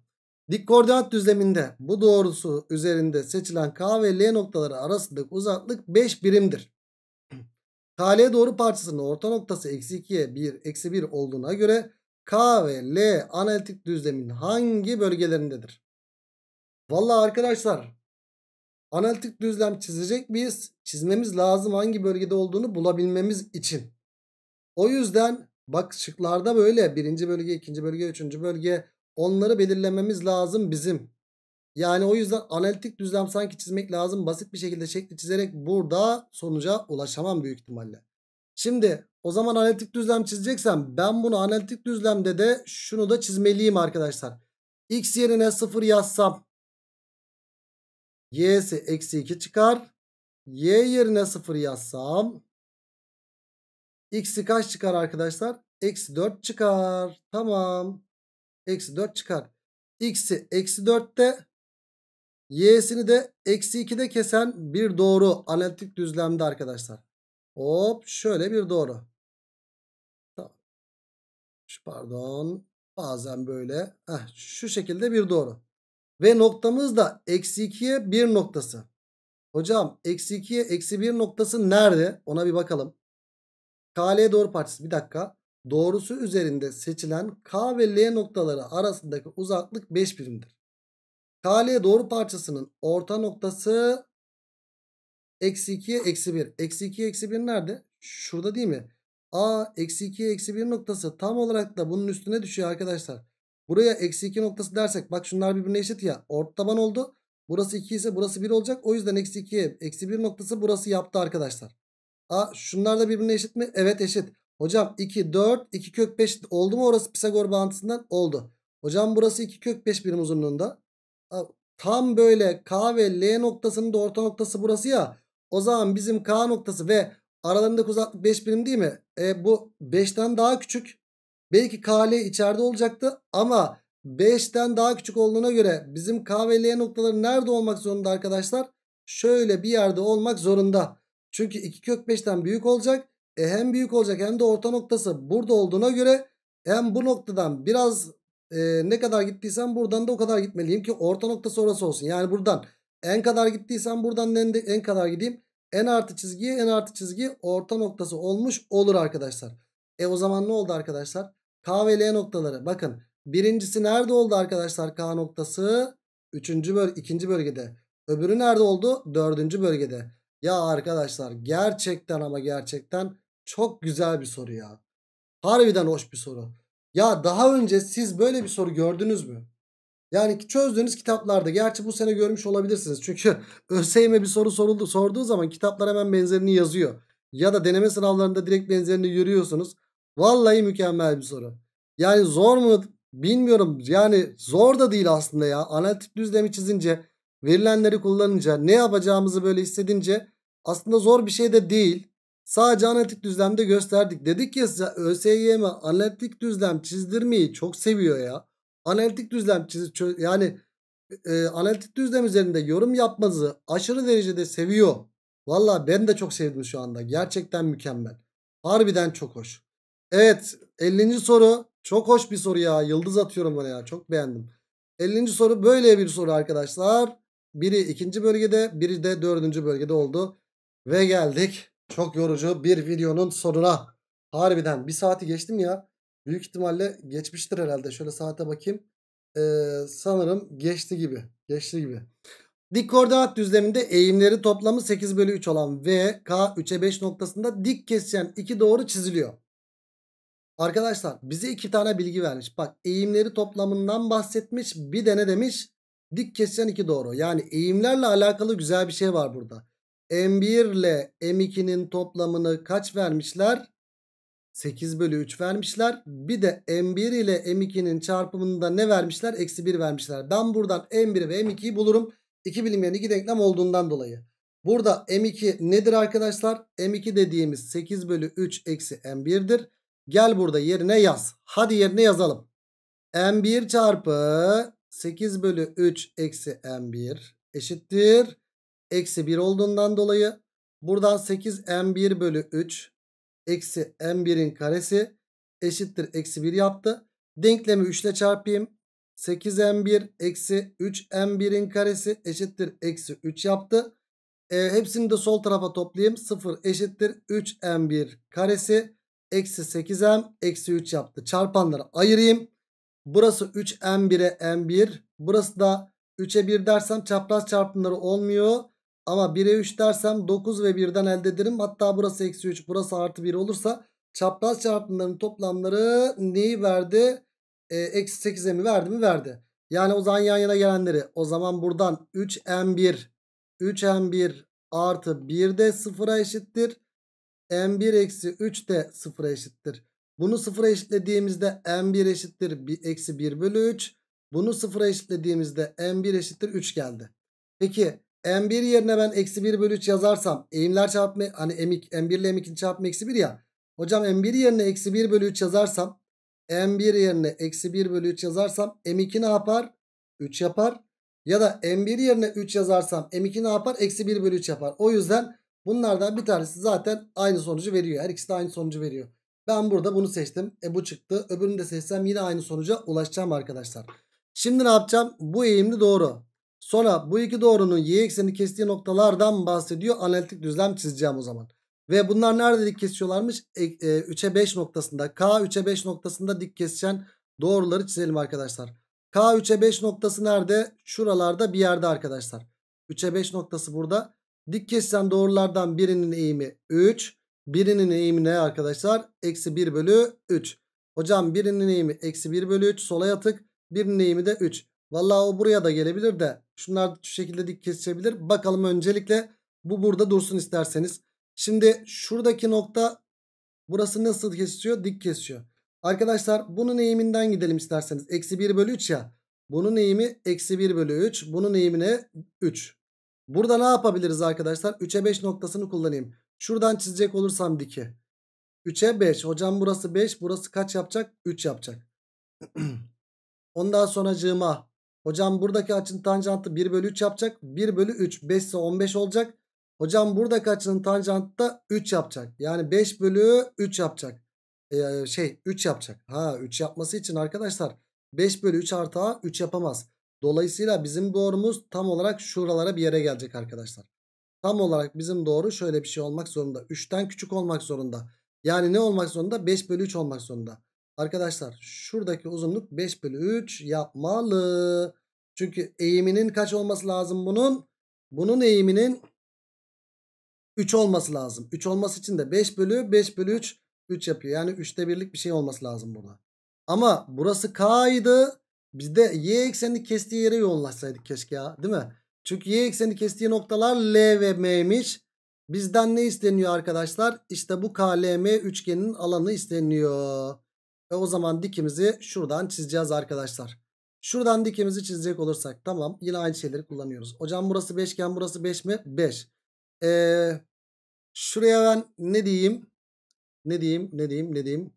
Dik koordinat düzleminde bu doğrusu üzerinde seçilen K ve L noktaları arasındaki uzaklık 5 birimdir. KL doğru parçasının orta noktası eksi 2'ye 1 eksi 1 olduğuna göre K ve L analitik düzlemin hangi bölgelerindedir? Valla arkadaşlar analitik düzlem çizecek miyiz? Çizmemiz lazım hangi bölgede olduğunu bulabilmemiz için. O yüzden bak şıklarda böyle birinci bölge, ikinci bölge, üçüncü bölge Onları belirlememiz lazım bizim. Yani o yüzden analitik düzlem sanki çizmek lazım. Basit bir şekilde şekli çizerek burada sonuca ulaşamam büyük ihtimalle. Şimdi o zaman analitik düzlem çizeceksem ben bunu analitik düzlemde de şunu da çizmeliyim arkadaşlar. X yerine 0 yazsam y'si eksi 2 çıkar. Y yerine 0 yazsam x'i kaç çıkar arkadaşlar? Eksi 4 çıkar. Tamam. Eksi 4 çıkar. X'i eksi 4'te y'sini de eksi 2'de kesen bir doğru analitik düzlemde arkadaşlar. Hop şöyle bir doğru. Tamam. Pardon bazen böyle Heh, şu şekilde bir doğru. Ve noktamız da eksi 2'ye 1 noktası. Hocam eksi 2'ye eksi 1 noktası nerede? Ona bir bakalım. KL doğru partisi bir dakika doğrusu üzerinde seçilen K ve L noktaları arasındaki uzaklık 5 birimdir. KL doğru parçasının orta noktası eksi 2'ye eksi 1. Eksi 2'ye eksi 1 nerede? Şurada değil mi? A eksi 2'ye eksi 1 noktası tam olarak da bunun üstüne düşüyor arkadaşlar. Buraya eksi 2 noktası dersek bak şunlar birbirine eşit ya. Ort taban oldu. Burası 2 ise burası 1 olacak. O yüzden eksi 2'ye eksi 1 noktası burası yaptı arkadaşlar. A şunlar da birbirine eşit mi? Evet eşit. Hocam 2 4 2 kök 5 oldu mu orası Pisagor bağıntısından? Oldu. Hocam burası 2 kök 5 birim uzunluğunda. Tam böyle K ve L noktasının da orta noktası burası ya. O zaman bizim K noktası ve aralarındaki uzaklık 5 birim değil mi? E, bu 5'ten daha küçük. Belki K L içeride olacaktı ama 5'ten daha küçük olduğuna göre bizim K ve L noktaları nerede olmak zorunda arkadaşlar? Şöyle bir yerde olmak zorunda. Çünkü 2 kök 5'ten büyük olacak. E hem büyük olacak hem de orta noktası burada olduğuna göre hem bu noktadan biraz e, ne kadar gittiysem buradan da o kadar gitmeliyim ki orta noktası orası olsun. Yani buradan en kadar gittiysem buradan en, en kadar gideyim. En artı çizgi en artı çizgi orta noktası olmuş olur arkadaşlar. E o zaman ne oldu arkadaşlar? K ve L noktaları bakın. Birincisi nerede oldu arkadaşlar K noktası? Üçüncü böl ikinci bölgede. Öbürü nerede oldu? Dördüncü bölgede. Ya arkadaşlar gerçekten ama gerçekten çok güzel bir soru ya. Harbiden hoş bir soru. Ya daha önce siz böyle bir soru gördünüz mü? Yani çözdüğünüz kitaplarda gerçi bu sene görmüş olabilirsiniz. Çünkü ÖSYM bir soru soruldu, sorduğu zaman kitaplar hemen benzerini yazıyor. Ya da deneme sınavlarında direkt benzerini görüyorsunuz. Vallahi mükemmel bir soru. Yani zor mu bilmiyorum. Yani zor da değil aslında ya. Analitik düzlemi çizince, verilenleri kullanınca, ne yapacağımızı böyle hissedince aslında zor bir şey de değil. Sadece analitik düzlemde gösterdik. Dedik ya size ÖSYM analitik düzlem çizdirmeyi çok seviyor ya. Analitik düzlem çiz yani e, analitik düzlem üzerinde yorum yapmanızı aşırı derecede seviyor. Valla ben de çok sevdim şu anda. Gerçekten mükemmel. Harbiden çok hoş. Evet 50. soru çok hoş bir soru ya. Yıldız atıyorum bana ya. Çok beğendim. 50. soru böyle bir soru arkadaşlar. Biri ikinci bölgede biri de dördüncü bölgede oldu. Ve geldik çok yorucu bir videonun sonuna. Harbiden bir saati geçtim ya. Büyük ihtimalle geçmiştir herhalde. Şöyle saate bakayım. Ee, sanırım geçti gibi. Geçti gibi. Dik koordinat düzleminde eğimleri toplamı 8 bölü 3 olan V, K 3'e 5 noktasında dik kesişen iki doğru çiziliyor. Arkadaşlar bize iki tane bilgi vermiş. Bak eğimleri toplamından bahsetmiş. Bir de ne demiş? Dik kesişen iki doğru. Yani eğimlerle alakalı güzel bir şey var burada. M1 ile M2'nin toplamını kaç vermişler? 8 bölü 3 vermişler. Bir de M1 ile M2'nin çarpımında ne vermişler? Eksi 1 vermişler. Ben buradan M1 ve M2'yi bulurum. İki bilinmeyen iki denklem olduğundan dolayı. Burada M2 nedir arkadaşlar? M2 dediğimiz 8 bölü 3 eksi M1'dir. Gel burada yerine yaz. Hadi yerine yazalım. M1 çarpı 8 bölü 3 eksi M1 eşittir eksi 1 olduğundan dolayı buradan 8m1 bölü 3 eksi m1'in karesi eşittir eksi 1 yaptı. Denklemi 3 ile çarpayım. 8m1 eksi 3m1'in karesi eşittir eksi 3 yaptı. E, hepsini de sol tarafa toplayayım. 0 eşittir 3m1 karesi eksi 8m eksi 3 yaptı. Çarpanları ayırayım. Burası 3m1'e m1. Burası da 3'e 1 dersem çapraz çarpımları olmuyor. Ama 1'e 3 dersem 9 ve 1'den elde ederim. Hatta burası eksi 3 burası artı 1 olursa çapraz çarpımların toplamları neyi verdi? E, eksi ee, 8'e mi verdi mi? Verdi. Yani o zaman yan yana gelenleri o zaman buradan 3 n 1 3 n 1 artı 1 de 0'a eşittir. n 1 eksi 3 de 0'a eşittir. Bunu 0'a eşitlediğimizde n 1 eşittir eksi 1 bölü 3. Bunu 0'a eşitlediğimizde n 1 eşittir 3 geldi. Peki M1 yerine ben eksi 1 bölü 3 yazarsam eğimler çarpma, hani m 1 ile M2'nin çarpma eksi 1 ya. Hocam M1 yerine eksi 1 bölü 3 yazarsam M1 yerine eksi 1 bölü 3 yazarsam M2 ne yapar? 3 yapar. Ya da M1 yerine 3 yazarsam M2 ne yapar? Eksi 1 bölü 3 yapar. O yüzden bunlardan bir tanesi zaten aynı sonucu veriyor. Her ikisi de aynı sonucu veriyor. Ben burada bunu seçtim. E bu çıktı. Öbürünü de seçsem yine aynı sonuca ulaşacağım arkadaşlar. Şimdi ne yapacağım? Bu eğimli doğru. Sonra bu iki doğrunun y ekseni kestiği noktalardan bahsediyor. Analitik düzlem çizeceğim o zaman. Ve bunlar nerede dik kesiyorlarmış? E, e, 3'e 5 noktasında. K 3'e 5 noktasında dik kesişen doğruları çizelim arkadaşlar. K 3'e 5 noktası nerede? Şuralarda bir yerde arkadaşlar. 3'e 5 noktası burada. Dik kesişen doğrulardan birinin eğimi 3. Birinin eğimi ne arkadaşlar? Eksi 1 bölü 3. Hocam birinin eğimi eksi 1 bölü 3 sola yatık. Birinin eğimi de 3. Vallahi o buraya da gelebilir de şunlar şu şekilde dik kesebilir. Bakalım öncelikle bu burada dursun isterseniz. Şimdi şuradaki nokta burası nasıl kesiyor? Dik kesiyor. Arkadaşlar bunun eğiminden gidelim isterseniz. Eksi 1 bölü 3 ya. Bunun eğimi eksi 1 bölü 3. Bunun eğimine 3. Burada ne yapabiliriz arkadaşlar? 3'e 5 noktasını kullanayım. Şuradan çizecek olursam diki. 3'e 5. Hocam burası 5. Burası kaç yapacak? 3 yapacak. Ondan sonra cığıma Hocam buradaki açının tanjantı 1 bölü 3 yapacak. 1 bölü 3 5 ise 15 olacak. Hocam buradaki açının tanjantı da 3 yapacak. Yani 5 bölü 3 yapacak. Ee, şey 3 yapacak. Ha 3 yapması için arkadaşlar 5 bölü 3 artı 3 yapamaz. Dolayısıyla bizim doğrumuz tam olarak şuralara bir yere gelecek arkadaşlar. Tam olarak bizim doğru şöyle bir şey olmak zorunda. 3'ten küçük olmak zorunda. Yani ne olmak zorunda? 5 bölü 3 olmak zorunda. Arkadaşlar şuradaki uzunluk 5 bölü 3 yapmalı. Çünkü eğiminin kaç olması lazım bunun? Bunun eğiminin 3 olması lazım. 3 olması için de 5 bölü 5 bölü 3 3 yapıyor. Yani 3'te birlik bir şey olması lazım burada. Ama burası K'ydı. Biz de y eksenini kestiği yere yoğunlaşsaydık keşke ya değil mi? Çünkü y eksenini kestiği noktalar L ve M'miş. Bizden ne isteniyor arkadaşlar? İşte bu KLM üçgenin alanı isteniyor. Ve o zaman dikimizi şuradan çizeceğiz arkadaşlar. Şuradan dikimizi çizecek olursak tamam yine aynı şeyleri kullanıyoruz. Hocam burası beşgen burası 5 mi? 5. Ee, şuraya ben ne diyeyim? Ne diyeyim? Ne diyeyim? Ne diyeyim?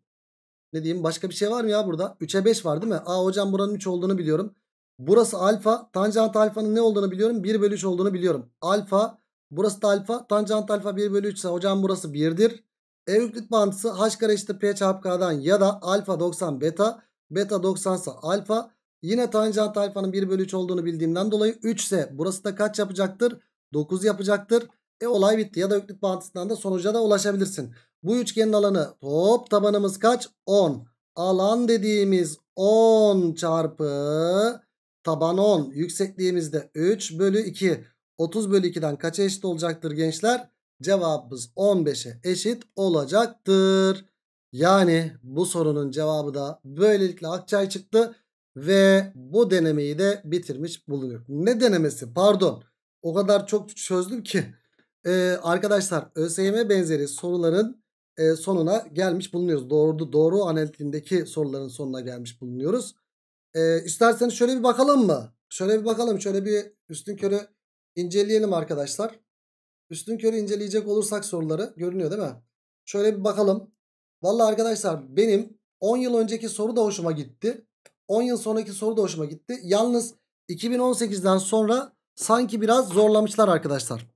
Ne diyeyim? Başka bir şey var mı ya burada? 3'e 5 var değil mi? Aa hocam buranın 3 olduğunu biliyorum. Burası alfa. Tanjant alfanın ne olduğunu biliyorum. 1 bölü 3 olduğunu biliyorum. Alfa. Burası da alfa. Tanjant alfa 1 bölü 3 ise hocam burası 1'dir. Evklit mantısı h kare eşittir p çarpı k'dan ya da alfa 90 beta beta 90 ise alfa yine tanjant alfanın 1 bölü 3 olduğunu bildiğimden dolayı 3 ise burası da kaç yapacaktır? 9 yapacaktır. E olay bitti ya da Evklit mantısından da sonuca da ulaşabilirsin. Bu üçgenin alanı top tabanımız kaç? 10. Alan dediğimiz 10 çarpı taban 10 yüksekliğimizde 3 bölü 2. 30 bölü 2'den kaça eşit olacaktır gençler? cevabımız 15'e eşit olacaktır. Yani bu sorunun cevabı da böylelikle Akçay çıktı ve bu denemeyi de bitirmiş bulunuyor. Ne denemesi pardon o kadar çok çözdüm ki ee, arkadaşlar ÖSYM benzeri soruların e, sonuna gelmiş bulunuyoruz. Doğru, doğru analizindeki soruların sonuna gelmiş bulunuyoruz. Ee, isterseniz şöyle bir bakalım mı? Şöyle bir bakalım şöyle bir üstün körü inceleyelim arkadaşlar. Üstün körü inceleyecek olursak soruları görünüyor değil mi? Şöyle bir bakalım. Vallahi arkadaşlar benim 10 yıl önceki soru da hoşuma gitti. 10 yıl sonraki soru da hoşuma gitti. Yalnız 2018'den sonra sanki biraz zorlamışlar arkadaşlar.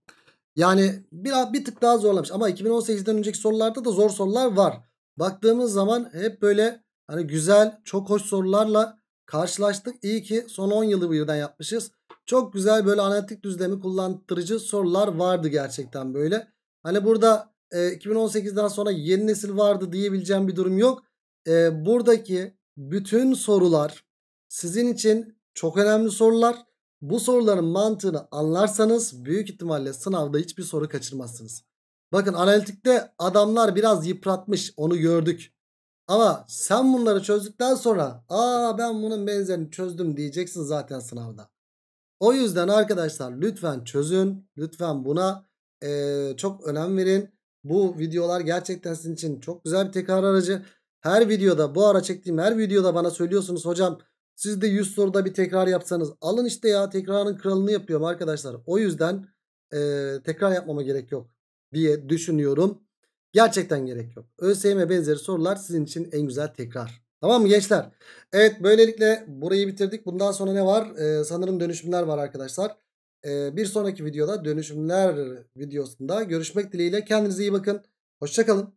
Yani biraz bir tık daha zorlamış ama 2018'den önceki sorularda da zor sorular var. Baktığımız zaman hep böyle hani güzel, çok hoş sorularla karşılaştık. İyi ki son 10 yılı bu yıldan yapmışız. Çok güzel böyle analitik düzlemi kullandırıcı sorular vardı gerçekten böyle. Hani burada e, 2018'den sonra yeni nesil vardı diyebileceğim bir durum yok. E, buradaki bütün sorular sizin için çok önemli sorular. Bu soruların mantığını anlarsanız büyük ihtimalle sınavda hiçbir soru kaçırmazsınız. Bakın analitikte adamlar biraz yıpratmış onu gördük. Ama sen bunları çözdükten sonra aa ben bunun benzerini çözdüm diyeceksin zaten sınavda. O yüzden arkadaşlar lütfen çözün. Lütfen buna e, çok önem verin. Bu videolar gerçekten sizin için çok güzel bir tekrar aracı. Her videoda bu ara çektiğim her videoda bana söylüyorsunuz hocam siz de 100 soruda bir tekrar yapsanız. Alın işte ya tekrarın kralını yapıyorum arkadaşlar. O yüzden e, tekrar yapmama gerek yok diye düşünüyorum. Gerçekten gerek yok. ÖSYM benzeri sorular sizin için en güzel tekrar. Tamam mı gençler? Evet böylelikle burayı bitirdik. Bundan sonra ne var? Ee, sanırım dönüşümler var arkadaşlar. Ee, bir sonraki videoda dönüşümler videosunda görüşmek dileğiyle. Kendinize iyi bakın. Hoşçakalın.